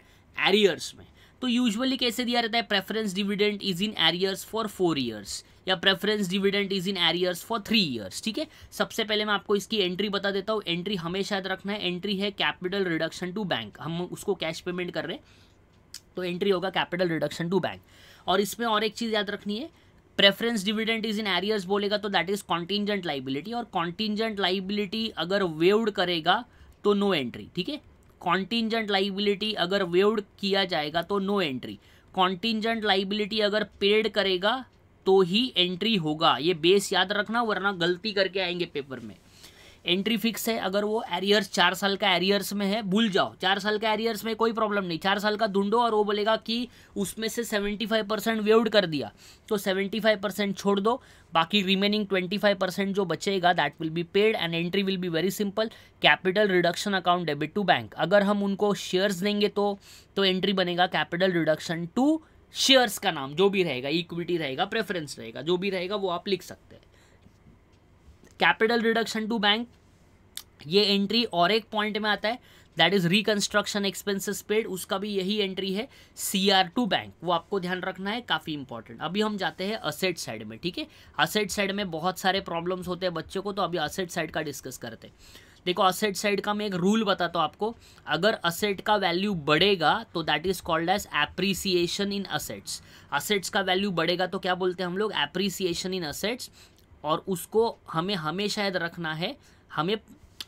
एरियर्स में तो यूजुअली कैसे दिया रहता है preference dividend is in arrears for four years या preference dividend is in arrears for three years ठीक है सबसे पहले मैं आपको इसकी एंट्री बता देता हूँ एंट्री हमेशा याद रखना है एंट्री है कैपिटल रिडक्शन टू बैंक हम उसको कैश पेमेंट कर रहे हैं तो एंट्री होगा कैपिटल रिडक्शन टू बैंक और इसमें और एक चीज़ याद रखनी है preference dividend is in arrears बोलेगा तो दैट इज कॉन्टिजेंट लाइबिलिटी और कॉन्टिजेंट लाइबिलिटी अगर वेव्ड करेगा तो नो एंट्री ठीक है कॉन्टिजेंट लाइबिलिटी अगर वेव्ड किया जाएगा तो नो एंट्री कॉन्टिजेंट लाइबिलिटी अगर पेड करेगा तो ही एंट्री होगा ये बेस याद रखना वरना गलती करके आएंगे पेपर में एंट्री फिक्स है अगर वो एरियर्स चार साल का एरियर्स में है भूल जाओ चार साल का एरियर्स में कोई प्रॉब्लम नहीं चार साल का ढूंढो और वो बोलेगा कि उसमें से सेवेंटी फाइव परसेंट वेवड कर दिया तो सेवेंटी फाइव परसेंट छोड़ दो बाकी रिमेनिंग ट्वेंटी फाइव परसेंट जो बचेगा that will be paid and entry will be very simple capital reduction account debit to bank अगर हम उनको शेयर्स देंगे तो तो एंट्री बनेगा कैपिटल रिडक्शन टू शेयर्स का नाम जो भी रहेगा इक्विटी रहेगा प्रेफरेंस रहेगा जो भी रहेगा वो आप लिख सकते कैपिटल रिडक्शन टू बैंक ये एंट्री और एक पॉइंट में आता है that is reconstruction expenses paid उसका भी यही एंट्री है सी आर टू बैंक वो आपको ध्यान रखना है काफ़ी इंपॉर्टेंट अभी हम जाते हैं असेट साइड में ठीक है असेट साइड में बहुत सारे प्रॉब्लम्स होते हैं बच्चों को तो अभी असेट साइड का डिस्कस करते हैं देखो असेट साइड का मैं एक रूल बताता हूँ आपको अगर असेट का वैल्यू बढ़ेगा तो that is called as appreciation in assets assets का वैल्यू बढ़ेगा तो क्या बोलते हैं हम लोग एप्रिसिएशन इन असेट्स और उसको हमें हमेशा याद रखना है हमें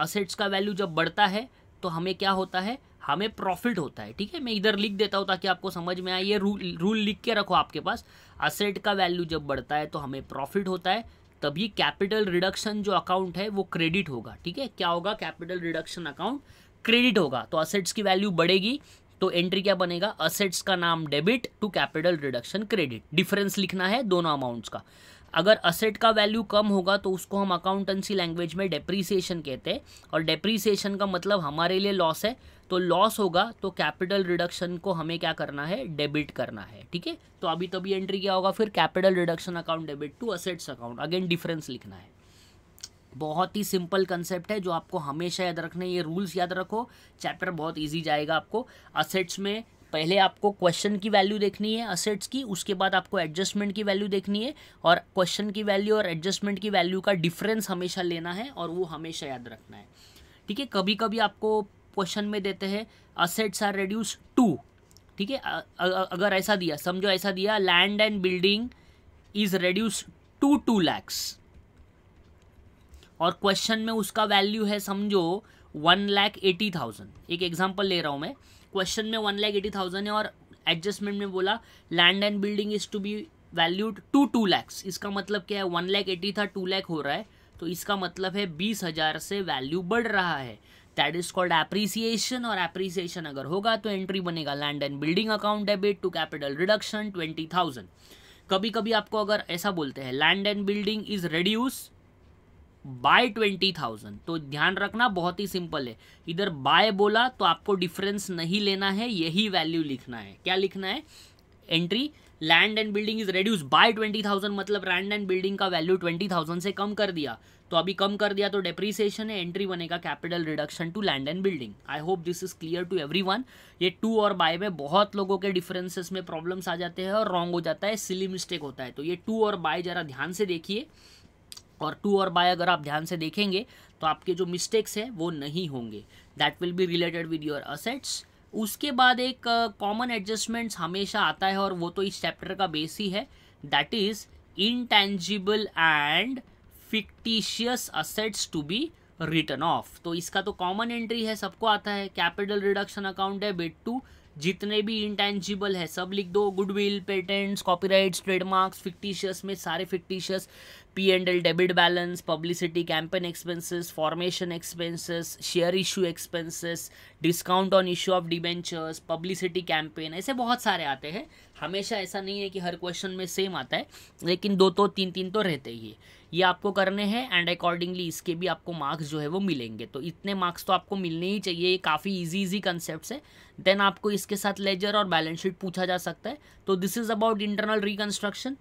असेट्स का वैल्यू जब बढ़ता है तो हमें क्या होता है हमें प्रॉफिट होता है ठीक है मैं इधर लिख देता हूँ ताकि आपको समझ में आए ये रूल रूल लिख के रखो आपके पास असेट का वैल्यू जब बढ़ता है तो हमें प्रॉफिट होता है तभी कैपिटल रिडक्शन जो अकाउंट है वो क्रेडिट होगा ठीक है क्या होगा कैपिटल रिडक्शन अकाउंट क्रेडिट होगा तो असेट्स की वैल्यू बढ़ेगी तो एंट्री क्या बनेगा असेट्स का नाम debit to capital reduction credit difference लिखना है दोनों अमाउंट्स का अगर असेट का वैल्यू कम होगा तो उसको हम अकाउंटेंसी लैंग्वेज में डेप्रीसिएशन कहते हैं और डेप्रीसिएशन का मतलब हमारे लिए लॉस है तो लॉस होगा तो कैपिटल रिडक्शन को हमें क्या करना है डेबिट करना है ठीक है तो अभी तभी एंट्री क्या होगा फिर capital reduction account debit to assets account again difference लिखना है बहुत ही सिंपल कंसेप्ट है जो आपको हमेशा याद रखना है ये रूल्स याद रखो चैप्टर बहुत इजी जाएगा आपको असेट्स में पहले आपको क्वेश्चन की वैल्यू देखनी है असेट्स की उसके बाद आपको एडजस्टमेंट की वैल्यू देखनी है और क्वेश्चन की वैल्यू और एडजस्टमेंट की वैल्यू का डिफरेंस हमेशा लेना है और वो हमेशा याद रखना है ठीक है कभी कभी आपको क्वेश्चन में देते हैं असेट्स आर रेड्यूस टू ठीक है अगर ऐसा दिया समझो ऐसा दिया land and building is reduce to two lakhs और क्वेश्चन में उसका वैल्यू है समझो वन लैख एटी थाउजेंड एक एग्जाम्पल ले रहा हूं मैं क्वेश्चन में वन लैख एटी थाउजेंड है और एडजस्टमेंट में बोला land and building is to be valued to two lakhs इसका मतलब क्या है वन लैख एटी था टू लैख हो रहा है तो इसका मतलब है बीस हज़ार से वैल्यू बढ़ रहा है दैट इज कॉल्ड एप्रिसिएशन और एप्रिसिएशन अगर होगा तो एंट्री बनेगा land and building account debit to capital reduction twenty thousand कभी कभी आपको अगर ऐसा बोलते हैं land and building is reduce by twenty thousand तो ध्यान रखना बहुत ही सिंपल है इधर बाय बोला तो आपको डिफरेंस नहीं लेना है यही वैल्यू लिखना है क्या लिखना है entry land and building is reduce by twenty thousand मतलब लैंड एंड बिल्डिंग का वैल्यू ट्वेंटी थाउजेंड से कम कर दिया तो अभी कम कर दिया तो डेप्रिसिएशन है एंट्री बनेगा capital reduction to land and building I hope this is clear to everyone ये टू और बाय में बहुत लोगों के डिफरेंसेस में प्रॉब्लम्स आ जाते हैं और रॉन्ग हो जाता है सिली मिस्टेक होता है तो ये टू और बाय जरा ध्यान से देखिए और टू और बाय अगर आप ध्यान से देखेंगे तो आपके जो मिस्टेक्स हैं वो नहीं होंगे that will be related with your assets उसके बाद एक कॉमन एडजस्टमेंट्स हमेशा आता है और वो तो इस चैप्टर का बेस ही है that is intangible and fictitious assets to be written off तो इसका तो कॉमन एंट्री है सबको आता है कैपिटल रिडक्शन अकाउंट है बेट टू जितने भी इंटेंजिबल है सब लिख दो goodwill patents copyrights trademarks fictitious में सारे fictitious P and L debit balance publicity campaign expenses formation expenses share issue expenses discount on issue of debentures publicity campaign ऐसे बहुत सारे आते हैं हमेशा ऐसा नहीं है कि हर क्वेश्चन में सेम आता है लेकिन दो तो तीन तीन तो रहते ही है ये आपको करने हैं एंड अकॉर्डिंगली इसके भी आपको मार्क्स जो है वो मिलेंगे तो इतने मार्क्स तो आपको मिलने ही चाहिए ये काफ़ी इजी इजी कंसेप्ट है देन आपको इसके साथ लेजर और बैलेंस शीट पूछा जा सकता है तो this is about internal reconstruction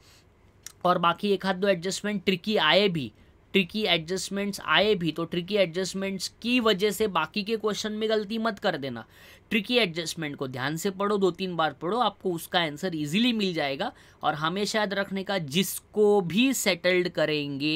और बाकी एक हाथ दो एडजस्टमेंट ट्रिकी आए भी ट्रिकी एडजस्टमेंट्स आए भी तो ट्रिकी एडजस्टमेंट्स की वजह से बाकी के क्वेश्चन में गलती मत कर देना ट्रिकी एडजस्टमेंट को ध्यान से पढ़ो दो तीन बार पढ़ो आपको उसका आंसर इजीली मिल जाएगा और हमेशा याद रखने का जिसको भी सेटल्ड करेंगे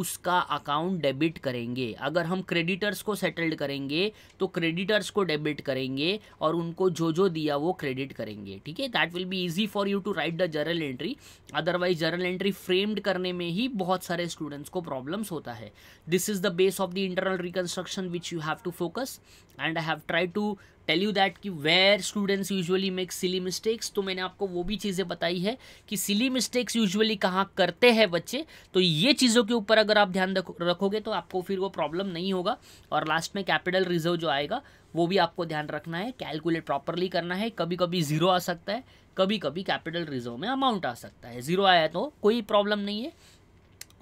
उसका अकाउंट डेबिट करेंगे अगर हम क्रेडिटर्स को सेटल्ड करेंगे तो क्रेडिटर्स को डेबिट करेंगे और उनको जो जो दिया वो क्रेडिट करेंगे ठीक है that will be easy for you to write the journal entry otherwise journal entry framed करने में ही बहुत सारे स्टूडेंट्स को प्रॉब्लम्स होता है this is the base of the internal reconstruction which you have to focus and I have try to tell you that कि where students usually make silly mistakes तो मैंने आपको वो भी चीज़ें बताई है कि सिली मिस्टेक्स यूजुअली कहाँ करते हैं बच्चे तो ये चीज़ों के ऊपर अगर आप ध्यान रखोगे तो आपको फिर वो प्रॉब्लम नहीं होगा और लास्ट में कैपिटल रिजर्व जो आएगा वो भी आपको ध्यान रखना है कैलकुलेट प्रॉपरली करना है कभी कभी ज़ीरो आ सकता है कभी कभी कैपिटल रिजर्व में अमाउंट आ सकता है ज़ीरो आया तो कोई प्रॉब्लम नहीं है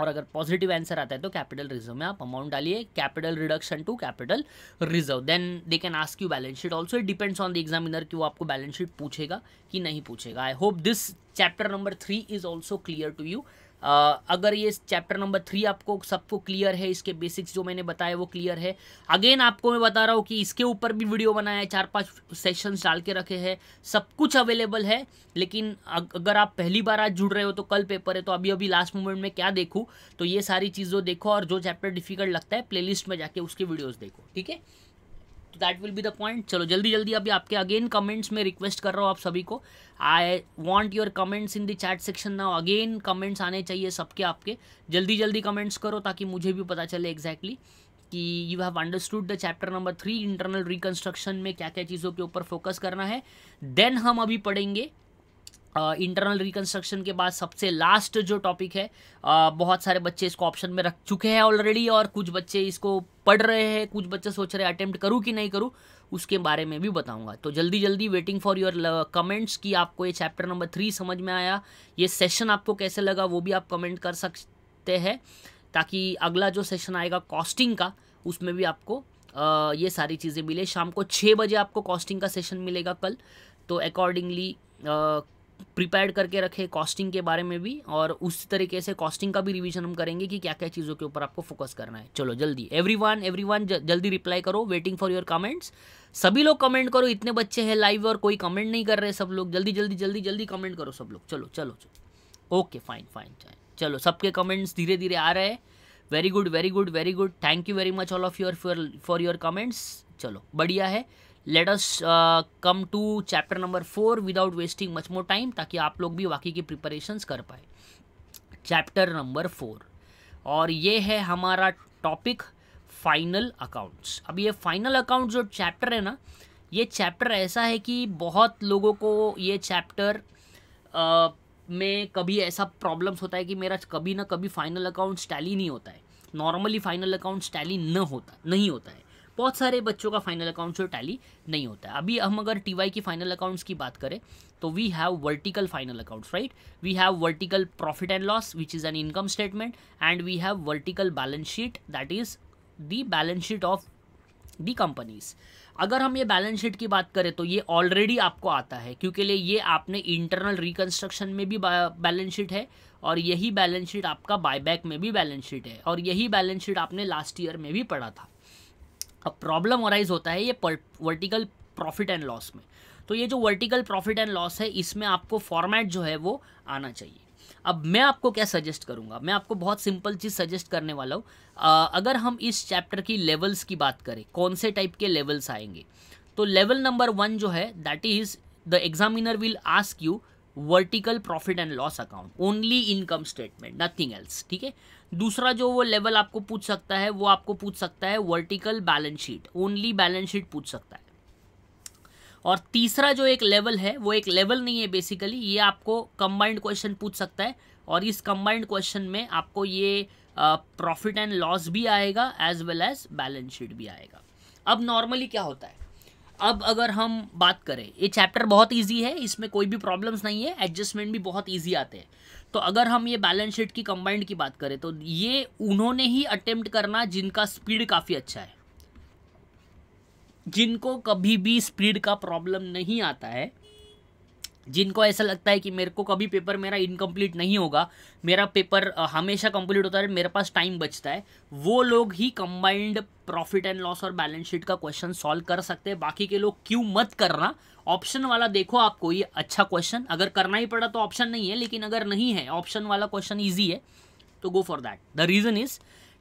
और अगर पॉजिटिव आंसर आता है तो कैपिटल रिजर्व में आप अमाउंट डालिए capital reduction to capital reserve then they can ask you balance sheet also depends on the examiner कि वो आपको बैलेंस शीट पूछेगा कि नहीं पूछेगा I hope this chapter number three is also clear to you अगर ये चैप्टर नंबर थ्री आपको सबको क्लियर है इसके बेसिक्स जो मैंने बताया वो क्लियर है अगेन आपको मैं बता रहा हूँ कि इसके ऊपर भी वीडियो बनाया है चार पांच सेशंस डाल के रखे हैं सब कुछ अवेलेबल है लेकिन अगर आप पहली बार आज जुड़ रहे हो तो कल पेपर है तो अभी अभी लास्ट मोमेंट में क्या देखूँ तो ये सारी चीज़ों देखो और जो चैप्टर डिफिकल्ट लगता है प्ले में जाके उसके वीडियोज़ देखो ठीक है तो that will be the point चलो जल्दी जल्दी अभी आपके अगेन कमेंट्स में रिक्वेस्ट कर रहा हूँ आप सभी को I want your comments in the chat section ना अगेन कमेंट्स आने चाहिए सबके आपके जल्दी जल्दी कमेंट्स करो ताकि मुझे भी पता चले एग्जैक्टली कि you have understood the chapter number three internal reconstruction में क्या क्या चीज़ों के ऊपर फोकस करना है देन हम अभी पढ़ेंगे इंटरनल uh, रिकन्स्ट्रक्शन के बाद सबसे लास्ट जो टॉपिक है uh, बहुत सारे बच्चे इसको ऑप्शन में रख चुके हैं ऑलरेडी और कुछ बच्चे इसको पढ़ रहे हैं कुछ बच्चे सोच रहे हैं अटेम्प्ट करूँ कि नहीं करूँ उसके बारे में भी बताऊंगा तो जल्दी जल्दी वेटिंग फॉर योर कमेंट्स कि आपको ये चैप्टर नंबर थ्री समझ में आया ये सेशन आपको कैसे लगा वो भी आप कमेंट कर सकते हैं ताकि अगला जो सेशन आएगा कॉस्टिंग का उसमें भी आपको आ, ये सारी चीज़ें मिले शाम को छः बजे आपको कॉस्टिंग का सेशन मिलेगा कल तो अकॉर्डिंगली प्रिपेयर करके रखे कॉस्टिंग के बारे में भी और उस तरीके से कॉस्टिंग का भी रिवीजन हम करेंगे कि क्या क्या चीज़ों के ऊपर आपको फोकस करना है चलो जल्दी एवरीवन एवरीवन जल्दी रिप्लाई करो वेटिंग फॉर योर कमेंट्स सभी लोग कमेंट करो इतने बच्चे हैं लाइव और कोई कमेंट नहीं कर रहे सब लोग जल्दी जल्दी जल्दी जल्दी कमेंट करो सब लोग चलो चलो चलो ओके फाइन फाइन फाइन चलो सबके कमेंट्स धीरे धीरे आ रहे हैं very good very good very good thank you very much all of your for your comments चलो बढ़िया है let us come to chapter number four without wasting much more time ताकि आप लोग भी बाकी की प्रिपरेशंस कर पाए चैप्टर नंबर फोर और ये है हमारा टॉपिक फाइनल अकाउंट्स अब ये फाइनल अकाउंट जो चैप्टर है ना ये चैप्टर ऐसा है कि बहुत लोगों को ये चैप्टर uh, में कभी ऐसा प्रॉब्लम्स होता है कि मेरा कभी ना कभी फाइनल अकाउंट टैली नहीं होता है नॉर्मली फाइनल अकाउंट टैली न होता नहीं होता है बहुत सारे बच्चों का फाइनल अकाउंट्स और टैली नहीं होता है अभी हम अगर टी की फाइनल अकाउंट्स की बात करें तो we have vertical final accounts right we have vertical profit and loss which is an income statement and we have vertical balance sheet that is the balance sheet of the companies अगर हम ये balance sheet की बात करें तो ये already आपको आता है क्योंकि लिए ये आपने इंटरनल रिकन्स्ट्रक्शन में भी बैलेंस शीट है और यही बैलेंस शीट आपका बायबैक में भी बैलेंस शीट है और यही बैलेंस शीट आपने लास्ट ईयर में भी पढ़ा था अब प्रॉब्लम अराइज होता है ये वर्टिकल प्रॉफिट एंड लॉस में तो ये जो वर्टिकल प्रॉफिट एंड लॉस है इसमें आपको फॉर्मेट जो है वो आना चाहिए अब मैं आपको क्या सजेस्ट करूंगा मैं आपको बहुत सिंपल चीज़ सजेस्ट करने वाला हूँ अगर हम इस चैप्टर की लेवल्स की बात करें कौन से टाइप के लेवल्स आएंगे तो लेवल नंबर वन जो है that is the examiner will ask you vertical profit and loss account only income statement nothing else ठीक है दूसरा जो वो लेवल आपको पूछ सकता है वो आपको पूछ सकता है vertical balance sheet only balance sheet पूछ सकता है और तीसरा जो एक लेवल है वो एक लेवल नहीं है बेसिकली ये आपको कंबाइंड क्वेश्चन पूछ सकता है और इस कंबाइंड क्वेश्चन में आपको ये प्रॉफिट एंड लॉस भी आएगा as well as balance sheet भी आएगा अब नॉर्मली क्या होता है अब अगर हम बात करें ये चैप्टर बहुत इजी है इसमें कोई भी प्रॉब्लम्स नहीं है एडजस्टमेंट भी बहुत इजी आते हैं तो अगर हम ये बैलेंस शीट की कंबाइंड की बात करें तो ये उन्होंने ही अटेम्प्ट करना जिनका स्पीड काफ़ी अच्छा है जिनको कभी भी स्पीड का प्रॉब्लम नहीं आता है जिनको ऐसा लगता है कि मेरे को कभी पेपर मेरा इनकम्प्लीट नहीं होगा मेरा पेपर हमेशा कंप्लीट होता है मेरे पास टाइम बचता है वो लोग ही कंबाइंड प्रॉफिट एंड लॉस और बैलेंस शीट का क्वेश्चन सॉल्व कर सकते हैं बाकी के लोग क्यों मत करना ऑप्शन वाला देखो आपको ये अच्छा क्वेश्चन अगर करना ही पड़ा तो ऑप्शन नहीं है लेकिन अगर नहीं है ऑप्शन वाला क्वेश्चन ईजी है तो go for that the reason is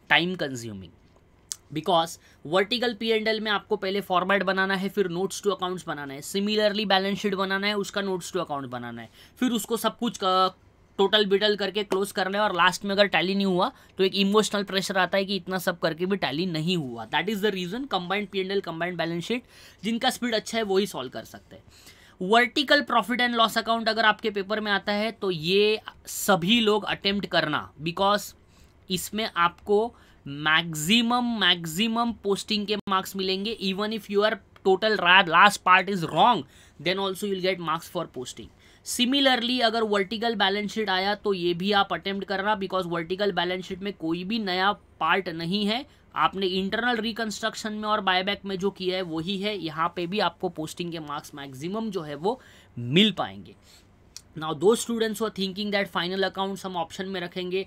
time consuming because vertical P and L में आपको पहले फॉर्मेट बनाना है फिर नोट्स टू अकाउंट्स बनाना है सिमिलरली बैलेंस शीट बनाना है उसका नोट्स टू अकाउंट बनाना है फिर उसको सब कुछ टोटल बिटल करके क्लोज करना है और लास्ट में अगर टैली नहीं हुआ तो एक इमोशनल प्रेशर आता है कि इतना सब करके भी टैली नहीं हुआ that is the reason combined P and L combined balance sheet जिनका स्पीड अच्छा है वही सॉल्व कर सकते हैं vertical profit and loss account अगर आपके पेपर में आता है तो ये सभी लोग अटेम्प्ट करना बिकॉज इसमें आपको मैक्सिमम मैक्सिमम पोस्टिंग के मार्क्स मिलेंगे even if you are total last part is wrong then also you'll get marks for posting similarly अगर वर्टिकल बैलेंस शीट आया तो ये भी आप अटेम्प्ट करना बिकॉज वर्टिकल बैलेंस शीट में कोई भी नया पार्ट नहीं है आपने इंटरनल रिकंस्ट्रक्शन में और बायबैक में जो किया है वही है यहाँ पे भी आपको पोस्टिंग के मार्क्स मैक्सिमम जो है वो मिल पाएंगे नाउ दो students were thinking that final account हम ऑप्शन में रखेंगे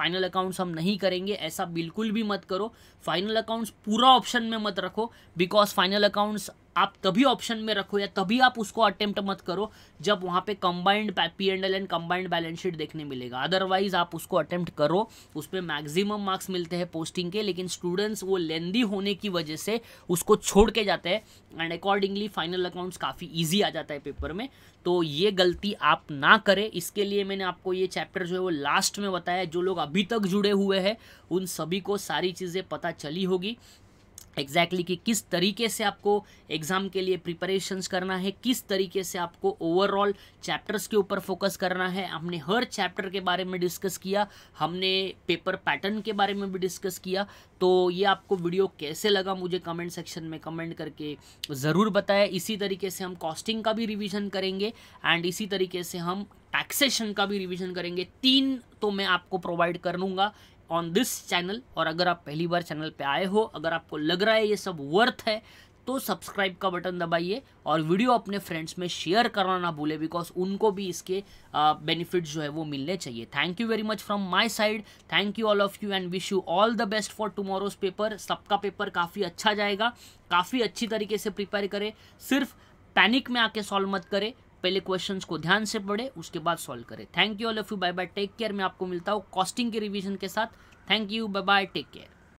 फाइनल अकाउंट्स हम नहीं करेंगे ऐसा बिल्कुल भी मत करो फाइनल अकाउंट्स पूरा ऑप्शन में मत रखो बिकॉज फाइनल अकाउंट्स आप तभी ऑप्शन में रखो या तभी आप उसको अटेम्प्ट मत करो जब वहाँ पे combined P and L and combined balance sheet देखने मिलेगा अदरवाइज आप उसको अटेम्प्ट करो उस पर मैक्सिमम मार्क्स मिलते हैं पोस्टिंग के लेकिन स्टूडेंट्स वो लेंदी होने की वजह से उसको छोड़ के जाते हैं एंड अकॉर्डिंगली फाइनल अकाउंट्स काफ़ी ईजी आ जाता है पेपर में तो ये गलती आप ना करें इसके लिए मैंने आपको ये चैप्टर जो है वो लास्ट में बताया जो लोग अभी तक जुड़े हुए हैं उन सभी को सारी चीज़ें पता चली होगी एग्जैक्टली exactly कि किस तरीके से आपको एग्ज़ाम के लिए प्रिपरेशंस करना है किस तरीके से आपको ओवरऑल चैप्टर्स के ऊपर फोकस करना है हमने हर चैप्टर के बारे में डिस्कस किया हमने पेपर पैटर्न के बारे में भी डिस्कस किया तो ये आपको वीडियो कैसे लगा मुझे कमेंट सेक्शन में कमेंट करके ज़रूर बताएं इसी तरीके से हम कॉस्टिंग का भी रिविज़न करेंगे एंड इसी तरीके से हम टैक्सेशन का भी रिविजन करेंगे तीन तो मैं आपको प्रोवाइड कर लूँगा ऑन दिस चैनल और अगर आप पहली बार चैनल पे आए हो अगर आपको लग रहा है ये सब वर्थ है तो सब्सक्राइब का बटन दबाइए और वीडियो अपने फ्रेंड्स में शेयर करना ना भूले बिकॉज उनको भी इसके बेनिफिट जो है वो मिलने चाहिए thank you very much from my side thank you all of you and wish you all the best for tomorrow's paper सबका पेपर काफ़ी अच्छा जाएगा काफ़ी अच्छी तरीके से प्रिपेयर करें सिर्फ पैनिक में आके सॉल्व मत करें पहले क्वेश्चंस को ध्यान से पढ़े उसके बाद सॉल्व करें thank you all of you bye bye take care मैं आपको मिलता हूँ कॉस्टिंग के रिविजन के साथ thank you bye bye take care